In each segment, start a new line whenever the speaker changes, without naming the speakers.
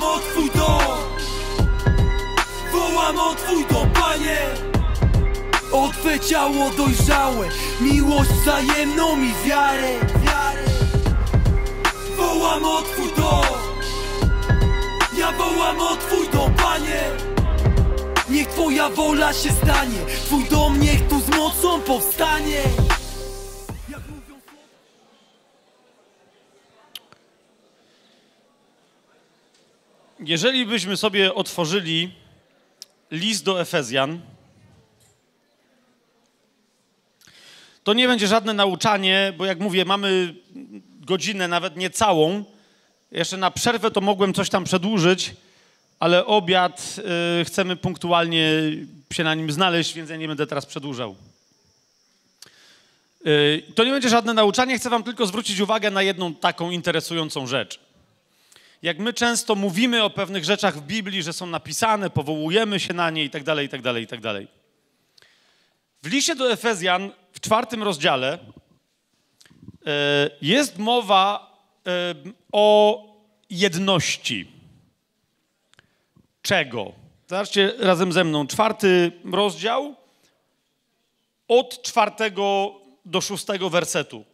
Wołam o twój dom Wołam o twój dom, panie Otwe ciało dojrzałe Miłość wzajemną mi wiarę. Wołam o twój dom Ja wołam o twój dom, panie Niech twoja wola się stanie Twój dom niech tu z mocą powstanie
Jeżeli byśmy sobie otworzyli list do Efezjan, to nie będzie żadne nauczanie, bo jak mówię, mamy godzinę, nawet nie całą. Jeszcze na przerwę to mogłem coś tam przedłużyć, ale obiad y, chcemy punktualnie się na nim znaleźć, więc ja nie będę teraz przedłużał. Y, to nie będzie żadne nauczanie, chcę Wam tylko zwrócić uwagę na jedną taką interesującą rzecz jak my często mówimy o pewnych rzeczach w Biblii, że są napisane, powołujemy się na nie itd., itd., itd. W liście do Efezjan w czwartym rozdziale e, jest mowa e, o jedności. Czego? Zobaczcie razem ze mną czwarty rozdział od czwartego do szóstego wersetu.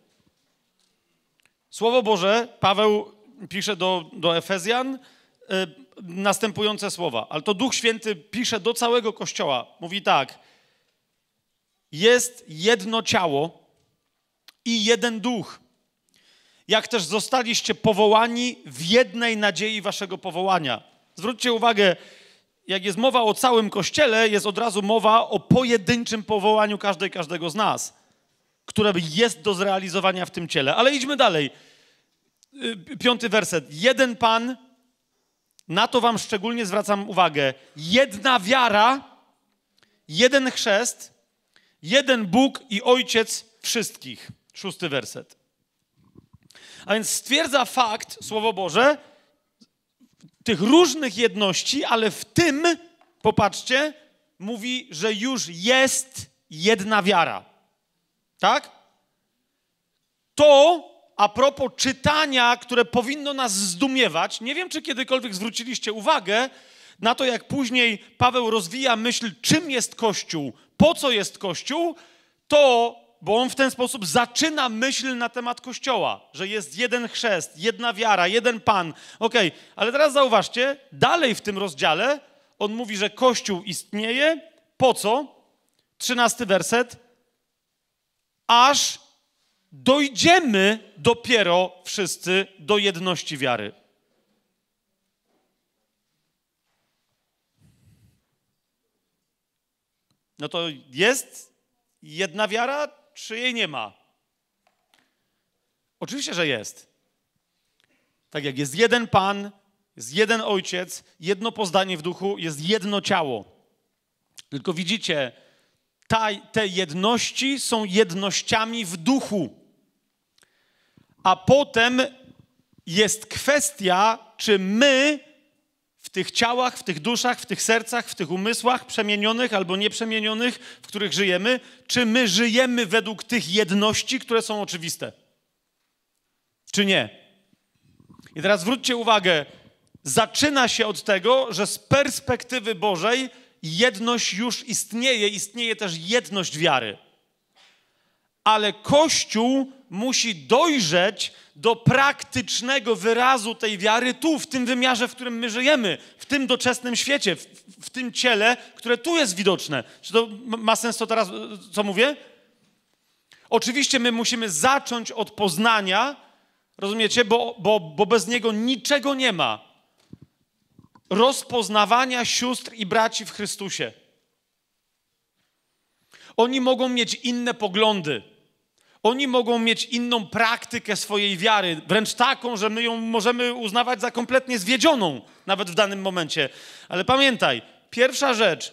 Słowo Boże, Paweł pisze do, do Efezjan y, następujące słowa, ale to Duch Święty pisze do całego Kościoła. Mówi tak, jest jedno ciało i jeden duch, jak też zostaliście powołani w jednej nadziei waszego powołania. Zwróćcie uwagę, jak jest mowa o całym Kościele, jest od razu mowa o pojedynczym powołaniu każdej, każdego z nas, które jest do zrealizowania w tym ciele. Ale idźmy dalej. Y, piąty werset. Jeden Pan, na to Wam szczególnie zwracam uwagę. Jedna wiara, jeden chrzest, jeden Bóg i Ojciec wszystkich. Szósty werset. A więc stwierdza fakt, Słowo Boże, tych różnych jedności, ale w tym, popatrzcie, mówi, że już jest jedna wiara. Tak? To a propos czytania, które powinno nas zdumiewać, nie wiem, czy kiedykolwiek zwróciliście uwagę na to, jak później Paweł rozwija myśl, czym jest Kościół, po co jest Kościół, to, bo on w ten sposób zaczyna myśl na temat Kościoła, że jest jeden chrzest, jedna wiara, jeden Pan. Okej, okay. ale teraz zauważcie, dalej w tym rozdziale on mówi, że Kościół istnieje, po co? Trzynasty werset. Aż dojdziemy dopiero wszyscy do jedności wiary. No to jest jedna wiara, czy jej nie ma? Oczywiście, że jest. Tak jak jest jeden Pan, jest jeden Ojciec, jedno pozdanie w duchu, jest jedno ciało. Tylko widzicie, ta, te jedności są jednościami w duchu a potem jest kwestia, czy my w tych ciałach, w tych duszach, w tych sercach, w tych umysłach przemienionych albo nieprzemienionych, w których żyjemy, czy my żyjemy według tych jedności, które są oczywiste, czy nie. I teraz zwróćcie uwagę, zaczyna się od tego, że z perspektywy Bożej jedność już istnieje, istnieje też jedność wiary ale Kościół musi dojrzeć do praktycznego wyrazu tej wiary tu, w tym wymiarze, w którym my żyjemy, w tym doczesnym świecie, w, w tym ciele, które tu jest widoczne. Czy to ma sens to teraz, co mówię? Oczywiście my musimy zacząć od poznania, rozumiecie, bo, bo, bo bez niego niczego nie ma. Rozpoznawania sióstr i braci w Chrystusie. Oni mogą mieć inne poglądy oni mogą mieć inną praktykę swojej wiary, wręcz taką, że my ją możemy uznawać za kompletnie zwiedzioną, nawet w danym momencie. Ale pamiętaj, pierwsza rzecz,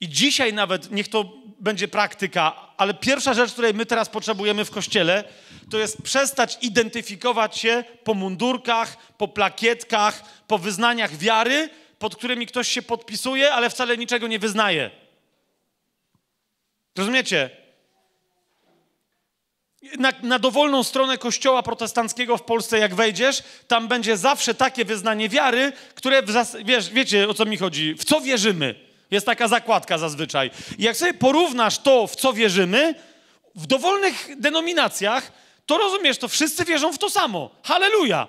i dzisiaj nawet niech to będzie praktyka, ale pierwsza rzecz, której my teraz potrzebujemy w kościele, to jest przestać identyfikować się po mundurkach, po plakietkach, po wyznaniach wiary, pod którymi ktoś się podpisuje, ale wcale niczego nie wyznaje. Rozumiecie? na, na, dowolną stronę kościoła protestanckiego w Polsce, jak wejdziesz, tam będzie zawsze takie wyznanie wiary, które, wiesz, wiecie o co mi chodzi, w co wierzymy. Jest taka zakładka zazwyczaj. I jak sobie porównasz to, w co wierzymy, w dowolnych denominacjach, to rozumiesz, to wszyscy wierzą w to samo. Halleluja!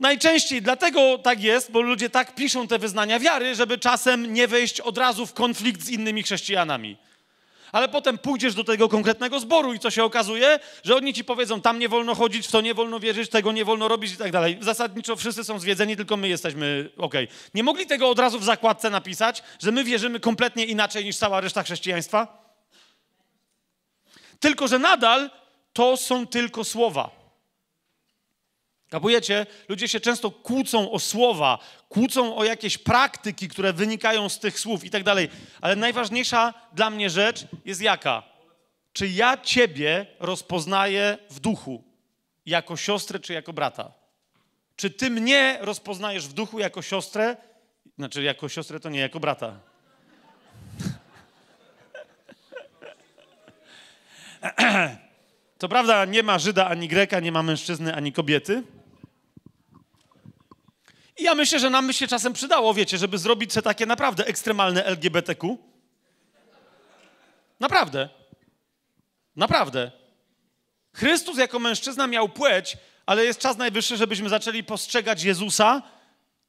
Najczęściej dlatego tak jest, bo ludzie tak piszą te wyznania wiary, żeby czasem nie wejść od razu w konflikt z innymi chrześcijanami ale potem pójdziesz do tego konkretnego zboru i co się okazuje, że oni ci powiedzą, tam nie wolno chodzić, w to nie wolno wierzyć, tego nie wolno robić i tak dalej. Zasadniczo wszyscy są zwiedzeni, tylko my jesteśmy okej. Okay. Nie mogli tego od razu w zakładce napisać, że my wierzymy kompletnie inaczej niż cała reszta chrześcijaństwa? Tylko, że nadal to są tylko słowa. Kapujecie? Ludzie się często kłócą o słowa, kłócą o jakieś praktyki, które wynikają z tych słów i tak dalej. Ale najważniejsza dla mnie rzecz jest jaka? Czy ja ciebie rozpoznaję w duchu jako siostrę czy jako brata? Czy ty mnie rozpoznajesz w duchu jako siostrę? Znaczy, jako siostrę to nie, jako brata. To prawda nie ma Żyda ani Greka, nie ma mężczyzny ani kobiety. I ja myślę, że nam by się czasem przydało, wiecie, żeby zrobić te takie naprawdę ekstremalne LGBTQ. Naprawdę. Naprawdę. Chrystus jako mężczyzna miał płeć, ale jest czas najwyższy, żebyśmy zaczęli postrzegać Jezusa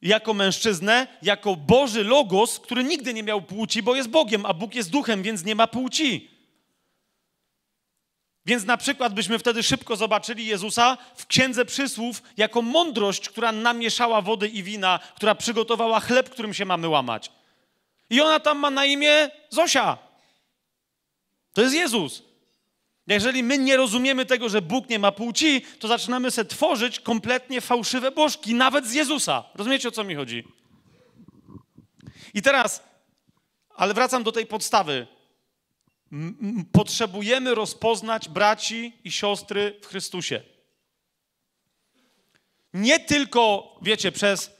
jako mężczyznę, jako Boży Logos, który nigdy nie miał płci, bo jest Bogiem, a Bóg jest duchem, więc nie ma płci. Więc na przykład byśmy wtedy szybko zobaczyli Jezusa w Księdze Przysłów jako mądrość, która namieszała wody i wina, która przygotowała chleb, którym się mamy łamać. I ona tam ma na imię Zosia. To jest Jezus. Jeżeli my nie rozumiemy tego, że Bóg nie ma płci, to zaczynamy sobie tworzyć kompletnie fałszywe bożki, nawet z Jezusa. Rozumiecie, o co mi chodzi? I teraz, ale wracam do tej podstawy potrzebujemy rozpoznać braci i siostry w Chrystusie. Nie tylko, wiecie, przez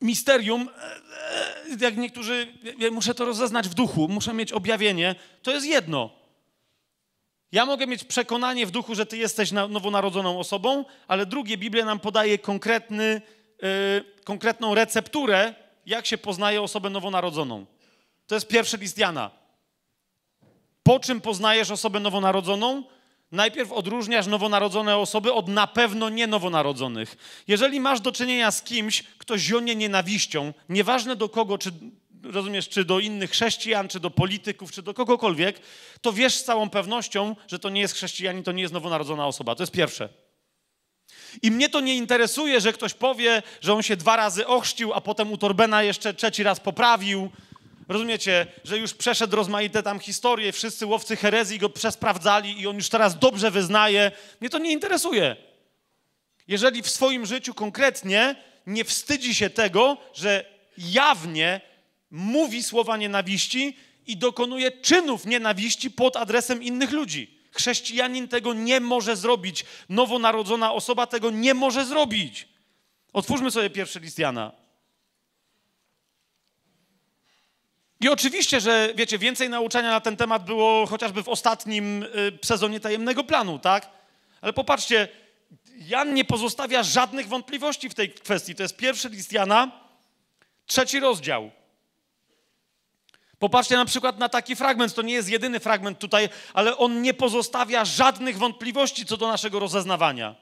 misterium, e, e, jak niektórzy, ja muszę to rozeznać w duchu, muszę mieć objawienie, to jest jedno. Ja mogę mieć przekonanie w duchu, że ty jesteś nowonarodzoną osobą, ale drugie, Biblia nam podaje konkretny, yy, konkretną recepturę, jak się poznaje osobę nowonarodzoną. To jest pierwszy list Jana. Po czym poznajesz osobę nowonarodzoną? Najpierw odróżniasz nowonarodzone osoby od na pewno nie nowonarodzonych. Jeżeli masz do czynienia z kimś, kto zionie nienawiścią, nieważne do kogo, czy rozumiesz, czy do innych chrześcijan, czy do polityków, czy do kogokolwiek, to wiesz z całą pewnością, że to nie jest chrześcijanin, to nie jest nowonarodzona osoba. To jest pierwsze. I mnie to nie interesuje, że ktoś powie, że on się dwa razy ochrzcił, a potem u Torbena jeszcze trzeci raz poprawił. Rozumiecie, że już przeszedł rozmaite tam historie, wszyscy łowcy herezji go przesprawdzali i on już teraz dobrze wyznaje. Mnie to nie interesuje. Jeżeli w swoim życiu konkretnie nie wstydzi się tego, że jawnie mówi słowa nienawiści i dokonuje czynów nienawiści pod adresem innych ludzi. Chrześcijanin tego nie może zrobić. Nowonarodzona osoba tego nie może zrobić. Otwórzmy sobie pierwszy list Jana. I oczywiście, że wiecie, więcej nauczania na ten temat było chociażby w ostatnim y, sezonie tajemnego planu, tak? Ale popatrzcie, Jan nie pozostawia żadnych wątpliwości w tej kwestii. To jest pierwszy list Jana, trzeci rozdział. Popatrzcie na przykład na taki fragment, to nie jest jedyny fragment tutaj, ale on nie pozostawia żadnych wątpliwości co do naszego rozeznawania.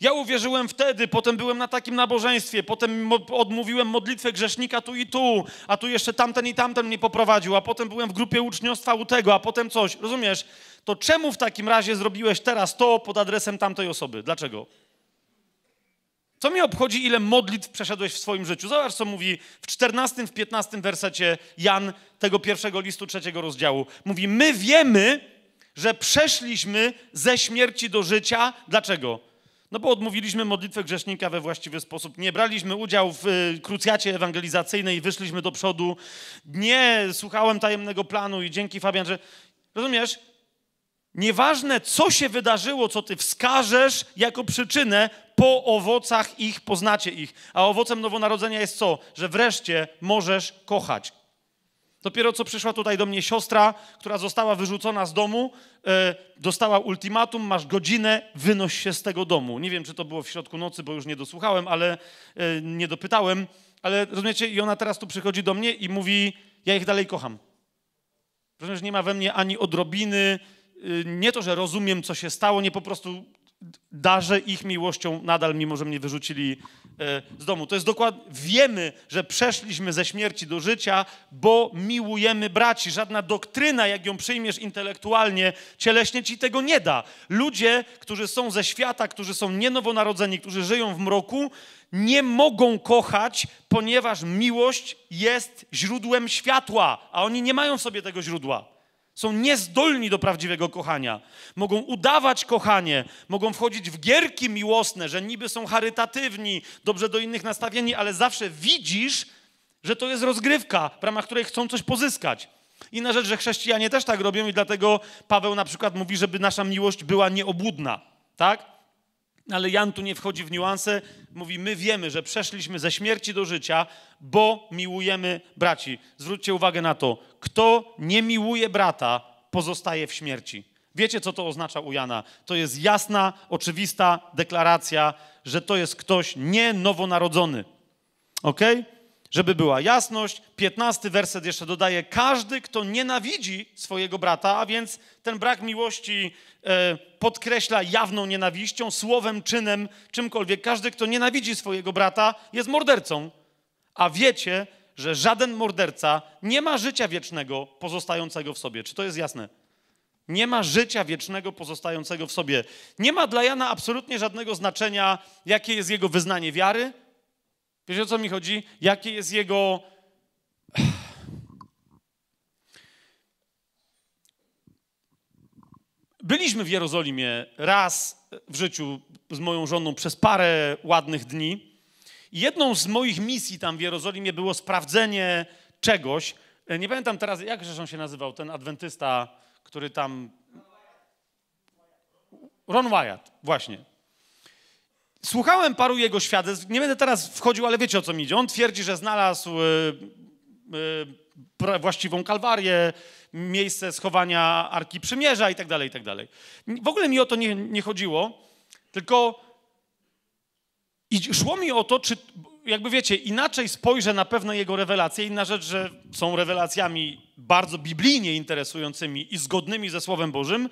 Ja uwierzyłem wtedy, potem byłem na takim nabożeństwie, potem odmówiłem modlitwę grzesznika tu i tu, a tu jeszcze tamten i tamten mnie poprowadził, a potem byłem w grupie uczniostwa u tego, a potem coś. Rozumiesz? To czemu w takim razie zrobiłeś teraz to pod adresem tamtej osoby? Dlaczego? Co mi obchodzi, ile modlitw przeszedłeś w swoim życiu? Zobacz, co mówi w 14, w 15 wersecie Jan tego pierwszego listu trzeciego rozdziału. Mówi, my wiemy, że przeszliśmy ze śmierci do życia. Dlaczego? No bo odmówiliśmy modlitwę grzesznika we właściwy sposób. Nie braliśmy udziału w y, krucjacie ewangelizacyjnej, wyszliśmy do przodu. Nie słuchałem tajemnego planu i dzięki Fabian, że. Rozumiesz? Nieważne, co się wydarzyło, co ty wskażesz jako przyczynę, po owocach ich poznacie ich. A owocem nowonarodzenia jest co? Że wreszcie możesz kochać. Dopiero co przyszła tutaj do mnie siostra, która została wyrzucona z domu, e, dostała ultimatum, masz godzinę, wynoś się z tego domu. Nie wiem, czy to było w środku nocy, bo już nie dosłuchałem, ale e, nie dopytałem. Ale rozumiecie, i ona teraz tu przychodzi do mnie i mówi, ja ich dalej kocham. Rozumiesz, nie ma we mnie ani odrobiny, y, nie to, że rozumiem, co się stało, nie po prostu darzę ich miłością nadal, mimo że mnie wyrzucili e, z domu. To jest dokładnie, wiemy, że przeszliśmy ze śmierci do życia, bo miłujemy braci. Żadna doktryna, jak ją przyjmiesz intelektualnie, cieleśnie ci tego nie da. Ludzie, którzy są ze świata, którzy są nienowonarodzeni, którzy żyją w mroku, nie mogą kochać, ponieważ miłość jest źródłem światła, a oni nie mają w sobie tego źródła. Są niezdolni do prawdziwego kochania. Mogą udawać kochanie, mogą wchodzić w gierki miłosne, że niby są charytatywni, dobrze do innych nastawieni, ale zawsze widzisz, że to jest rozgrywka, w ramach której chcą coś pozyskać. Inna rzecz, że chrześcijanie też tak robią i dlatego Paweł na przykład mówi, żeby nasza miłość była nieobłudna, tak? Ale Jan tu nie wchodzi w niuanse, mówi: My wiemy, że przeszliśmy ze śmierci do życia, bo miłujemy braci. Zwróćcie uwagę na to, kto nie miłuje brata, pozostaje w śmierci. Wiecie, co to oznacza u Jana? To jest jasna, oczywista deklaracja, że to jest ktoś nie nowonarodzony. Okej? Okay? Żeby była jasność, 15 werset jeszcze dodaje: Każdy, kto nienawidzi swojego brata, a więc ten brak miłości e, podkreśla jawną nienawiścią, słowem, czynem, czymkolwiek, każdy, kto nienawidzi swojego brata, jest mordercą. A wiecie, że żaden morderca nie ma życia wiecznego pozostającego w sobie. Czy to jest jasne? Nie ma życia wiecznego pozostającego w sobie. Nie ma dla Jana absolutnie żadnego znaczenia, jakie jest jego wyznanie wiary Wiesz o co mi chodzi? Jakie jest jego. Byliśmy w Jerozolimie raz w życiu z moją żoną przez parę ładnych dni. Jedną z moich misji tam w Jerozolimie było sprawdzenie czegoś. E, nie pamiętam teraz, jak rzeczą się nazywał ten adwentysta, który tam. Ron Wyatt, właśnie. Słuchałem paru jego świadectw, nie będę teraz wchodził, ale wiecie o co mi idzie. On twierdzi, że znalazł e, e, właściwą kalwarię, miejsce schowania Arki Przymierza i tak dalej, i tak dalej. W ogóle mi o to nie, nie chodziło, tylko i szło mi o to, czy jakby wiecie, inaczej spojrzę na pewne jego rewelacje. Inna rzecz, że są rewelacjami bardzo biblijnie interesującymi i zgodnymi ze Słowem Bożym,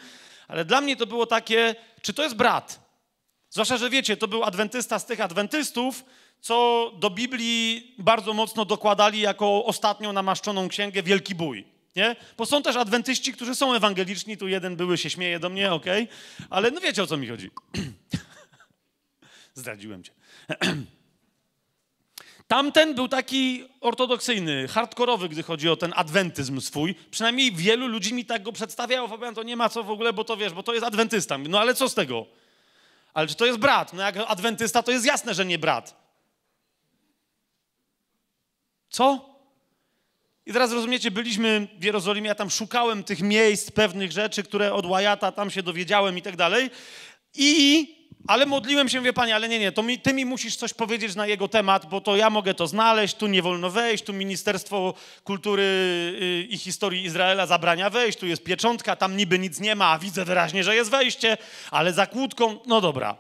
ale dla mnie to było takie, czy to jest brat? Zwłaszcza, że wiecie, to był adwentysta z tych adwentystów, co do Biblii bardzo mocno dokładali jako ostatnią namaszczoną księgę Wielki Bój. Nie? Bo są też adwentyści, którzy są ewangeliczni, tu jeden były się śmieje do mnie, okej, okay? ale no wiecie o co mi chodzi. Zdradziłem cię. Tamten był taki ortodoksyjny, hardkorowy, gdy chodzi o ten adwentyzm swój. Przynajmniej wielu ludzi mi tak go przedstawiało. Fabian, to nie ma co w ogóle, bo to wiesz, bo to jest adwentysta. No ale co z tego? Ale czy to jest brat? No jak adwentysta, to jest jasne, że nie brat. Co? I teraz rozumiecie, byliśmy w Jerozolimie, ja tam szukałem tych miejsc, pewnych rzeczy, które od Łajata tam się dowiedziałem i tak dalej. I ale modliłem się, wie Panie, ale nie, nie, to mi, Ty mi musisz coś powiedzieć na jego temat, bo to ja mogę to znaleźć, tu nie wolno wejść, tu Ministerstwo Kultury y, i Historii Izraela zabrania wejść, tu jest pieczątka, tam niby nic nie ma, a widzę wyraźnie, że jest wejście, ale za kłódką, no dobra.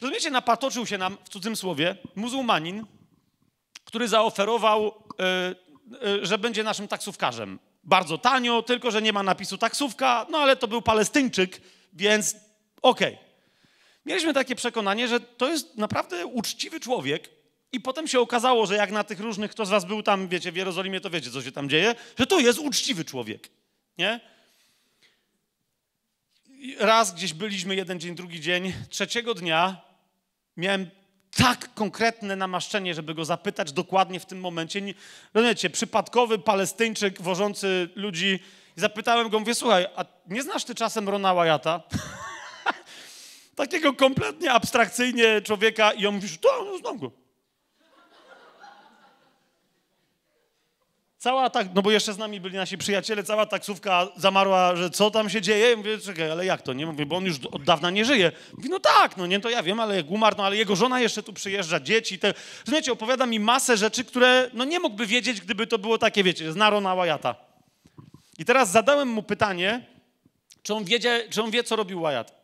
Rozumiecie, napatoczył się nam, w cudzym słowie, muzułmanin, który zaoferował, y, y, że będzie naszym taksówkarzem. Bardzo tanio, tylko że nie ma napisu taksówka, no ale to był Palestyńczyk, więc okej. Okay. Mieliśmy takie przekonanie, że to jest naprawdę uczciwy człowiek, i potem się okazało, że jak na tych różnych, kto z was był tam, wiecie, w Jerozolimie, to wiecie, co się tam dzieje, że to jest uczciwy człowiek, nie? I raz gdzieś byliśmy, jeden dzień, drugi dzień, trzeciego dnia miałem tak konkretne namaszczenie, żeby go zapytać dokładnie w tym momencie. Rozumiecie, przypadkowy palestyńczyk wożący ludzi. Zapytałem go, mówię, słuchaj, a nie znasz ty czasem Rona Wyatta? Takiego kompletnie abstrakcyjnie człowieka i on mówi, to no, znam go. Cała tak, no bo jeszcze z nami byli nasi przyjaciele, cała taksówka zamarła, że co tam się dzieje? I mówię, czekaj, ale jak to? Nie mówię, bo on już od dawna nie żyje. Mówi, no tak, no nie, to ja wiem, ale jak umarł, no ale jego żona jeszcze tu przyjeżdża, dzieci. Te... Rozumiecie, opowiada mi masę rzeczy, które no nie mógłby wiedzieć, gdyby to było takie, wiecie, z Narona Wajata. I teraz zadałem mu pytanie, czy on, wiedzie, czy on wie, co robił Wajat.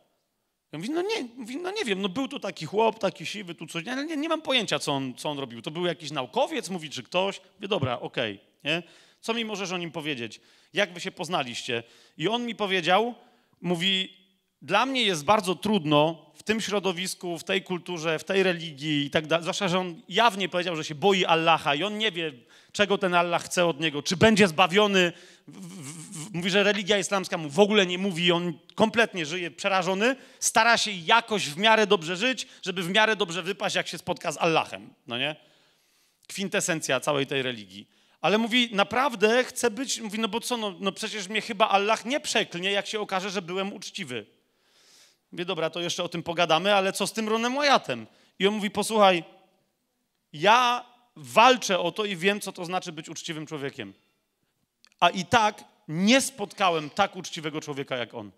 Ja mówię, no nie, mówi, no nie wiem, no był tu taki chłop, taki siwy, tu coś, ale nie, nie mam pojęcia, co on, co on robił. To był jakiś naukowiec, mówi, czy ktoś. Mówię, dobra, okej, okay, nie? Co mi możesz o nim powiedzieć? Jak wy się poznaliście? I on mi powiedział, mówi, dla mnie jest bardzo trudno w tym środowisku, w tej kulturze, w tej religii i tak dalej, zwłaszcza, że on jawnie powiedział, że się boi Allaha i on nie wie, czego ten Allah chce od niego, czy będzie zbawiony. Mówi, że religia islamska mu w ogóle nie mówi, on kompletnie żyje przerażony, stara się jakoś w miarę dobrze żyć, żeby w miarę dobrze wypaść, jak się spotka z Allahem, no nie? Kwintesencja całej tej religii. Ale mówi, naprawdę chcę być, mówi, no bo co, no, no przecież mnie chyba Allah nie przeklnie, jak się okaże, że byłem uczciwy. Mówi, dobra, to jeszcze o tym pogadamy, ale co z tym Ronem Łajatem? I on mówi, posłuchaj, ja walczę o to i wiem, co to znaczy być uczciwym człowiekiem. A i tak nie spotkałem tak uczciwego człowieka jak on.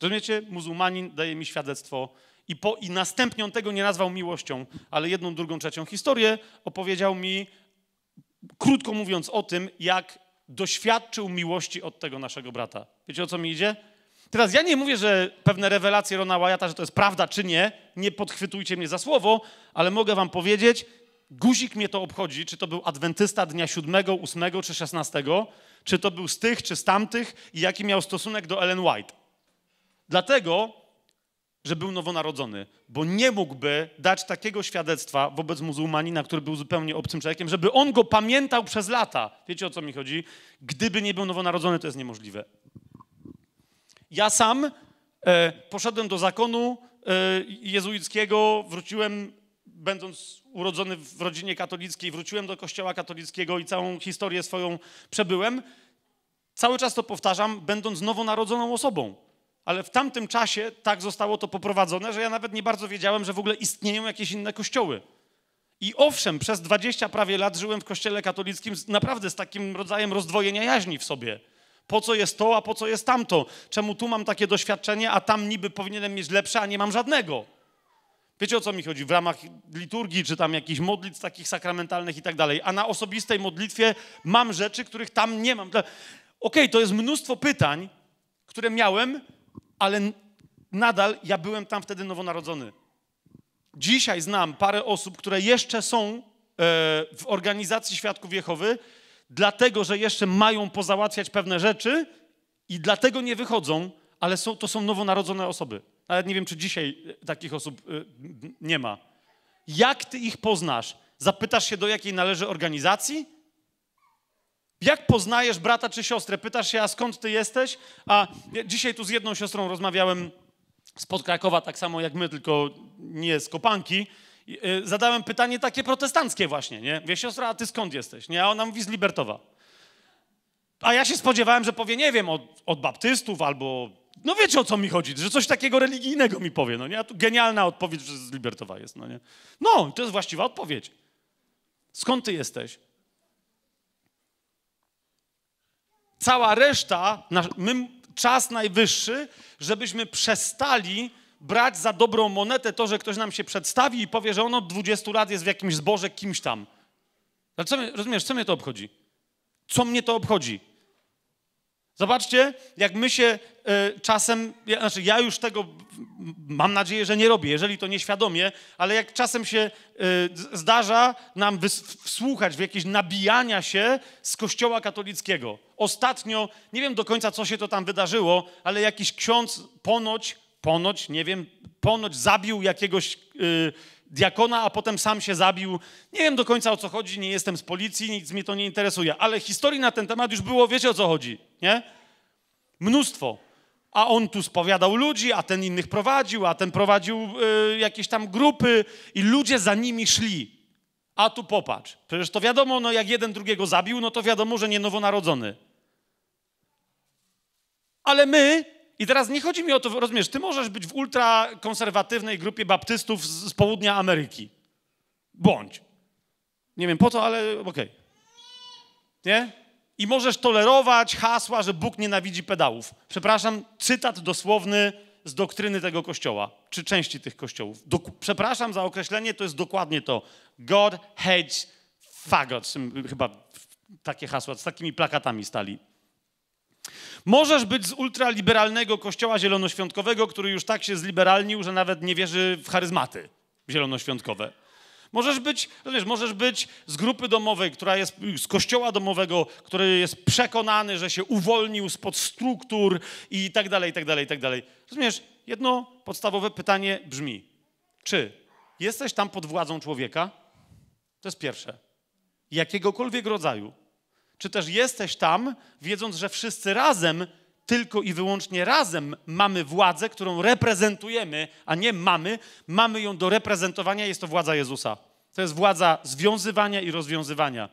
Rozumiecie? Muzułmanin daje mi świadectwo i, po, i następnie on tego nie nazwał miłością, ale jedną, drugą, trzecią historię opowiedział mi, krótko mówiąc o tym, jak doświadczył miłości od tego naszego brata. Wiecie, o co mi idzie? Teraz ja nie mówię, że pewne rewelacje Rona Wyatta, że to jest prawda czy nie, nie podchwytujcie mnie za słowo, ale mogę wam powiedzieć, guzik mnie to obchodzi, czy to był adwentysta dnia 7, 8 czy 16, czy to był z tych, czy z tamtych i jaki miał stosunek do Ellen White. Dlatego, że był nowonarodzony, bo nie mógłby dać takiego świadectwa wobec muzułmanina, który był zupełnie obcym człowiekiem, żeby on go pamiętał przez lata. Wiecie o co mi chodzi? Gdyby nie był nowonarodzony, to jest niemożliwe. Ja sam e, poszedłem do zakonu e, jezuickiego, wróciłem będąc urodzony w rodzinie katolickiej, wróciłem do kościoła katolickiego i całą historię swoją przebyłem. Cały czas to powtarzam, będąc nowonarodzoną osobą. Ale w tamtym czasie tak zostało to poprowadzone, że ja nawet nie bardzo wiedziałem, że w ogóle istnieją jakieś inne kościoły. I owszem, przez 20 prawie lat żyłem w kościele katolickim naprawdę z takim rodzajem rozdwojenia jaźni w sobie. Po co jest to, a po co jest tamto? Czemu tu mam takie doświadczenie, a tam niby powinienem mieć lepsze, a nie mam żadnego? Wiecie o co mi chodzi? W ramach liturgii, czy tam jakichś modlitw takich sakramentalnych i tak dalej. A na osobistej modlitwie mam rzeczy, których tam nie mam. Okej, okay, to jest mnóstwo pytań, które miałem, ale nadal ja byłem tam wtedy nowonarodzony. Dzisiaj znam parę osób, które jeszcze są e, w organizacji Świadków Jehowy, dlatego że jeszcze mają pozałatwiać pewne rzeczy i dlatego nie wychodzą, ale są, to są nowonarodzone osoby. Ale nie wiem, czy dzisiaj e, takich osób e, nie ma. Jak ty ich poznasz? Zapytasz się, do jakiej należy organizacji? Jak poznajesz brata czy siostrę? Pytasz się, a skąd ty jesteś? A dzisiaj tu z jedną siostrą rozmawiałem spod Krakowa, tak samo jak my, tylko nie z Kopanki. E, zadałem pytanie takie protestanckie właśnie, nie? Wie siostra, a ty skąd jesteś? Nie, a ona mówi z Libertowa. A ja się spodziewałem, że powie, nie wiem, od, od baptystów albo no wiecie, o co mi chodzi, że coś takiego religijnego mi powie, no nie? A tu genialna odpowiedź że zlibertowa jest, no nie? No, to jest właściwa odpowiedź. Skąd ty jesteś? Cała reszta, nasz, my, czas najwyższy, żebyśmy przestali brać za dobrą monetę to, że ktoś nam się przedstawi i powie, że on od 20 lat jest w jakimś zborze kimś tam. Ale co, rozumiesz, co mnie to obchodzi? Co mnie to obchodzi? Zobaczcie, jak my się y, czasem, ja, znaczy ja już tego mam nadzieję, że nie robię, jeżeli to nieświadomie, ale jak czasem się y, zdarza nam wsłuchać w jakieś nabijania się z kościoła katolickiego. Ostatnio, nie wiem do końca, co się to tam wydarzyło, ale jakiś ksiądz ponoć, ponoć, nie wiem, ponoć zabił jakiegoś y, diakona, a potem sam się zabił. Nie wiem do końca o co chodzi, nie jestem z policji, nic mnie to nie interesuje, ale historii na ten temat już było, wiecie o co chodzi, nie? Mnóstwo. A on tu spowiadał ludzi, a ten innych prowadził, a ten prowadził y, jakieś tam grupy i ludzie za nimi szli. A tu popatrz. Przecież to wiadomo, no jak jeden drugiego zabił, no to wiadomo, że nie nowonarodzony. Ale my i teraz nie chodzi mi o to, rozumiesz, ty możesz być w ultrakonserwatywnej grupie baptystów z, z południa Ameryki. Bądź. Nie wiem po co, ale okej. Okay. Nie? I możesz tolerować hasła, że Bóg nienawidzi pedałów. Przepraszam, cytat dosłowny z doktryny tego kościoła, czy części tych kościołów. przepraszam za określenie, to jest dokładnie to. God hates faggots. Chyba takie hasła, z takimi plakatami stali. Możesz być z ultraliberalnego kościoła zielonoświątkowego, który już tak się zliberalnił, że nawet nie wierzy w charyzmaty zielonoświątkowe. Możesz być, rozumiesz, no możesz być z grupy domowej, która jest z kościoła domowego, który jest przekonany, że się uwolnił spod struktur i tak dalej, i tak dalej, i tak dalej. Rozumiesz, jedno podstawowe pytanie brzmi: czy jesteś tam pod władzą człowieka? To jest pierwsze. Jakiegokolwiek rodzaju czy też jesteś tam, wiedząc, że wszyscy razem, tylko i wyłącznie razem mamy władzę, którą reprezentujemy, a nie mamy, mamy ją do reprezentowania, jest to władza Jezusa. To jest władza związywania i rozwiązywania,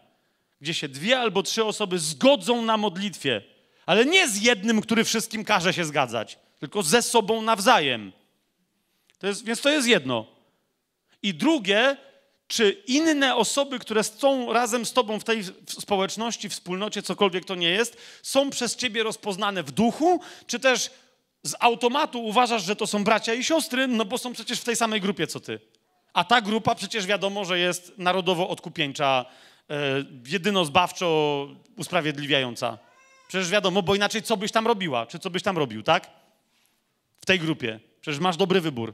gdzie się dwie albo trzy osoby zgodzą na modlitwie, ale nie z jednym, który wszystkim każe się zgadzać, tylko ze sobą nawzajem. To jest, więc to jest jedno. I drugie, czy inne osoby, które są razem z Tobą w tej społeczności, wspólnocie, cokolwiek to nie jest, są przez Ciebie rozpoznane w duchu, czy też z automatu uważasz, że to są bracia i siostry, no bo są przecież w tej samej grupie co Ty. A ta grupa przecież wiadomo, że jest narodowo odkupieńcza, yy, e, jedyno zbawczo usprawiedliwiająca. Przecież wiadomo, bo inaczej co byś tam robiła, czy co byś tam robił, tak? W tej grupie. Przecież masz dobry wybór.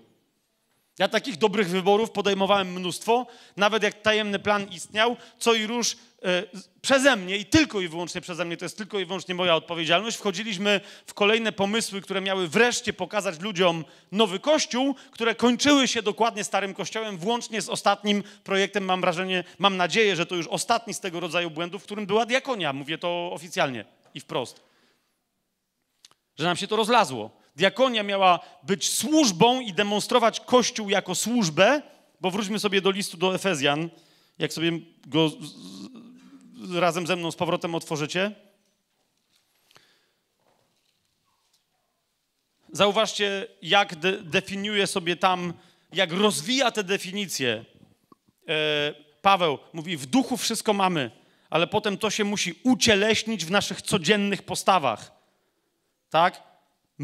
Ja takich dobrych wyborów podejmowałem mnóstwo, nawet jak tajemny plan istniał, co i róż e, przeze mnie i tylko i wyłącznie przeze mnie, to jest tylko i wyłącznie moja odpowiedzialność, wchodziliśmy w kolejne pomysły, które miały wreszcie pokazać ludziom nowy kościół, które kończyły się dokładnie starym kościołem, włącznie z ostatnim projektem, mam wrażenie, mam nadzieję, że to już ostatni z tego rodzaju błędów, w którym była diakonia, mówię to oficjalnie i wprost. Że nam się to rozlazło. Diakonia miała być służbą i demonstrować Kościół jako służbę, bo wróćmy sobie do listu do Efezjan, jak sobie go razem ze mną z powrotem otworzycie. Zauważcie, jak de definiuje sobie tam, jak rozwija te definicje. E, Paweł mówi: W duchu wszystko mamy, ale potem to się musi ucieleśnić w naszych codziennych postawach. Tak?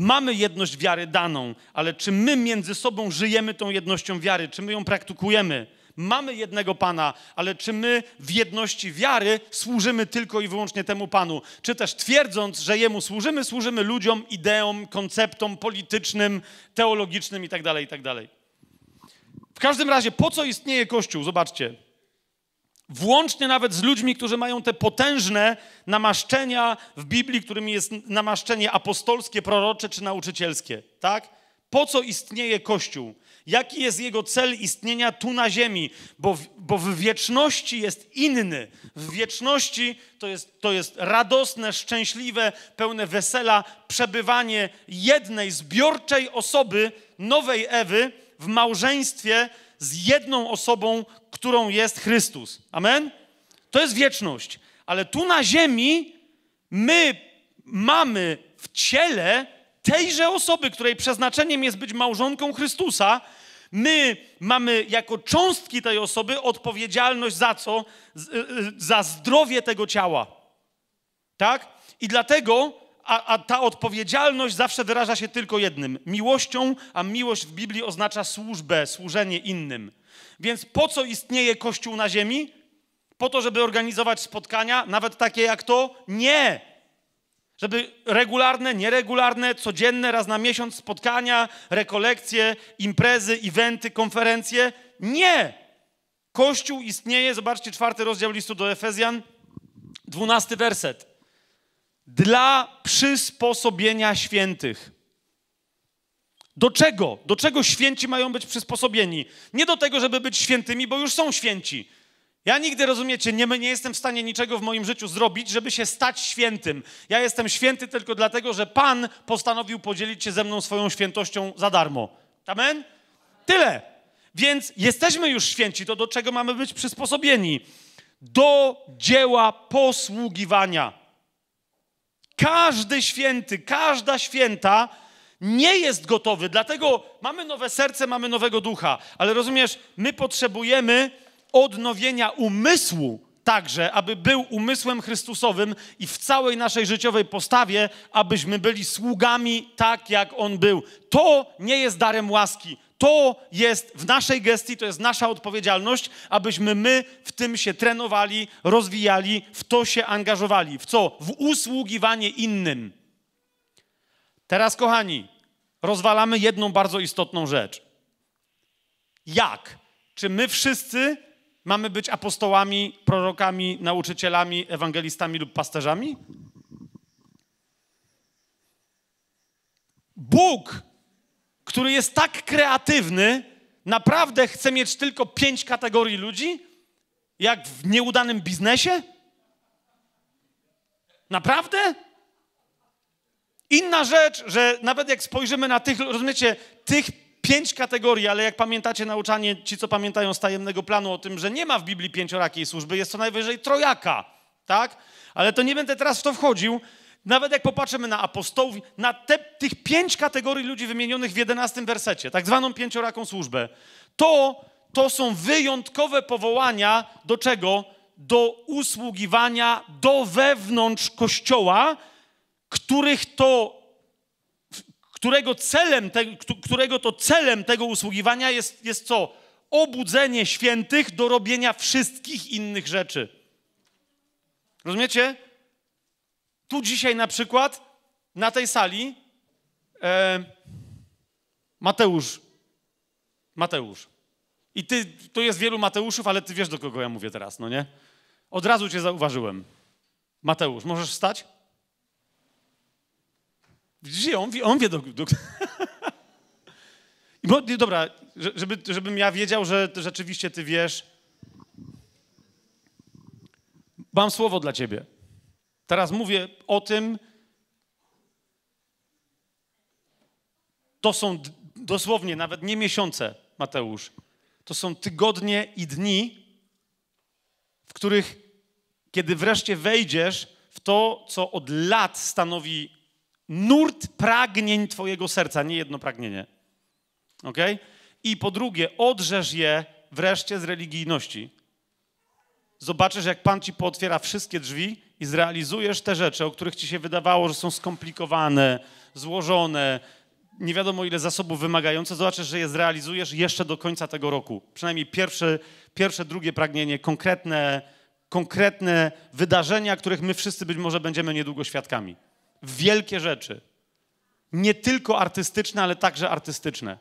Mamy jedność wiary daną, ale czy my między sobą żyjemy tą jednością wiary? Czy my ją praktykujemy? Mamy jednego Pana, ale czy my w jedności wiary służymy tylko i wyłącznie temu Panu? Czy też twierdząc, że Jemu służymy, służymy ludziom, ideom, konceptom politycznym, teologicznym itd., tak itd. Tak w każdym razie, po co istnieje Kościół? Zobaczcie, włącznie nawet z ludźmi, którzy mają te potężne namaszczenia w Biblii, którymi jest namaszczenie apostolskie, prorocze czy nauczycielskie, tak? Po co istnieje Kościół? Jaki jest jego cel istnienia tu na ziemi? Bo w, bo w wieczności jest inny. W wieczności to jest, to jest radosne, szczęśliwe, pełne wesela przebywanie jednej zbiorczej osoby, nowej Ewy, w małżeństwie z jedną osobą, którą jest Chrystus. Amen? To jest wieczność. Ale tu na ziemi my mamy w ciele tejże osoby, której przeznaczeniem jest być małżonką Chrystusa, My mamy jako cząstki tej osoby odpowiedzialność za co? Y, y, za zdrowie tego ciała. Tak? I dlatego a, a ta odpowiedzialność zawsze wyraża się tylko jednym miłością, a miłość w Biblii oznacza służbę, służenie innym. Więc po co istnieje Kościół na ziemi? Po to, żeby organizować spotkania, nawet takie jak to? Nie! Żeby regularne, nieregularne, codzienne, raz na miesiąc spotkania, rekolekcje, imprezy, eventy, konferencje? Nie! Kościół istnieje, zobaczcie czwarty rozdział listu do Efezjan, dwunasty werset dla przysposobienia świętych. Do czego? Do czego święci mają być przysposobieni? Nie do tego, żeby być świętymi, bo już są święci. Ja nigdy, rozumiecie, nie, nie jestem w stanie niczego w moim życiu zrobić, żeby się stać świętym. Ja jestem święty tylko dlatego, że Pan postanowił podzielić się ze mną swoją świętością za darmo. Amen? Tyle. Więc jesteśmy już święci, to do czego mamy być przysposobieni? Do dzieła posługiwania. Każdy święty, każda święta nie jest gotowy. Dlatego mamy nowe serce, mamy nowego ducha. Ale rozumiesz, my potrzebujemy odnowienia umysłu także, aby był umysłem Chrystusowym i w całej naszej życiowej postawie, abyśmy byli sługami tak, jak On był. To nie jest darem łaski. To jest w naszej gestii, to jest nasza odpowiedzialność, abyśmy my w tym się trenowali, rozwijali, w to się angażowali. W co? W usługiwanie innym. Teraz, kochani, rozwalamy jedną bardzo istotną rzecz. Jak? Czy my wszyscy mamy być apostołami, prorokami, nauczycielami, ewangelistami lub pasterzami? Bóg który jest tak kreatywny, naprawdę chce mieć tylko pięć kategorii ludzi, jak w nieudanym biznesie? Naprawdę? Inna rzecz, że nawet jak spojrzymy na tych, rozumiecie, tych pięć kategorii, ale jak pamiętacie nauczanie, ci co pamiętają z tajemnego planu o tym, że nie ma w Biblii pięciorakiej służby, jest co najwyżej trojaka, tak? Ale to nie będę teraz w to wchodził. Nawet jak popatrzymy na apostołów, na te, tych pięć kategorii ludzi wymienionych w jedenastym wersecie, tak zwaną pięcioraką służbę, to, to są wyjątkowe powołania do czego? Do usługiwania do wewnątrz Kościoła, których to, którego, celem te, którego to celem tego usługiwania jest, jest co? Obudzenie świętych do robienia wszystkich innych rzeczy. Rozumiecie? Tu dzisiaj na przykład, na tej sali, e, Mateusz. Mateusz. I ty, to jest wielu Mateuszów, ale ty wiesz, do kogo ja mówię teraz, no nie? Od razu cię zauważyłem. Mateusz, możesz wstać? Widzisz, on wie, on wie do... do... I dobra, żeby, żebym ja wiedział, że rzeczywiście ty wiesz. Mam słowo dla ciebie. Teraz mówię o tym, to są dosłownie nawet nie miesiące, Mateusz. To są tygodnie i dni, w których, kiedy wreszcie wejdziesz w to, co od lat stanowi nurt pragnień Twojego serca, nie jedno pragnienie. Ok? I po drugie, odrzesz je wreszcie z religijności. Zobaczysz, jak Pan ci pootwiera wszystkie drzwi i zrealizujesz te rzeczy, o których ci się wydawało, że są skomplikowane, złożone, nie wiadomo ile zasobów wymagające, zobaczysz, że je zrealizujesz jeszcze do końca tego roku. Przynajmniej pierwsze, pierwsze drugie pragnienie, konkretne, konkretne wydarzenia, których my wszyscy być może będziemy niedługo świadkami. Wielkie rzeczy. Nie tylko artystyczne, ale także artystyczne.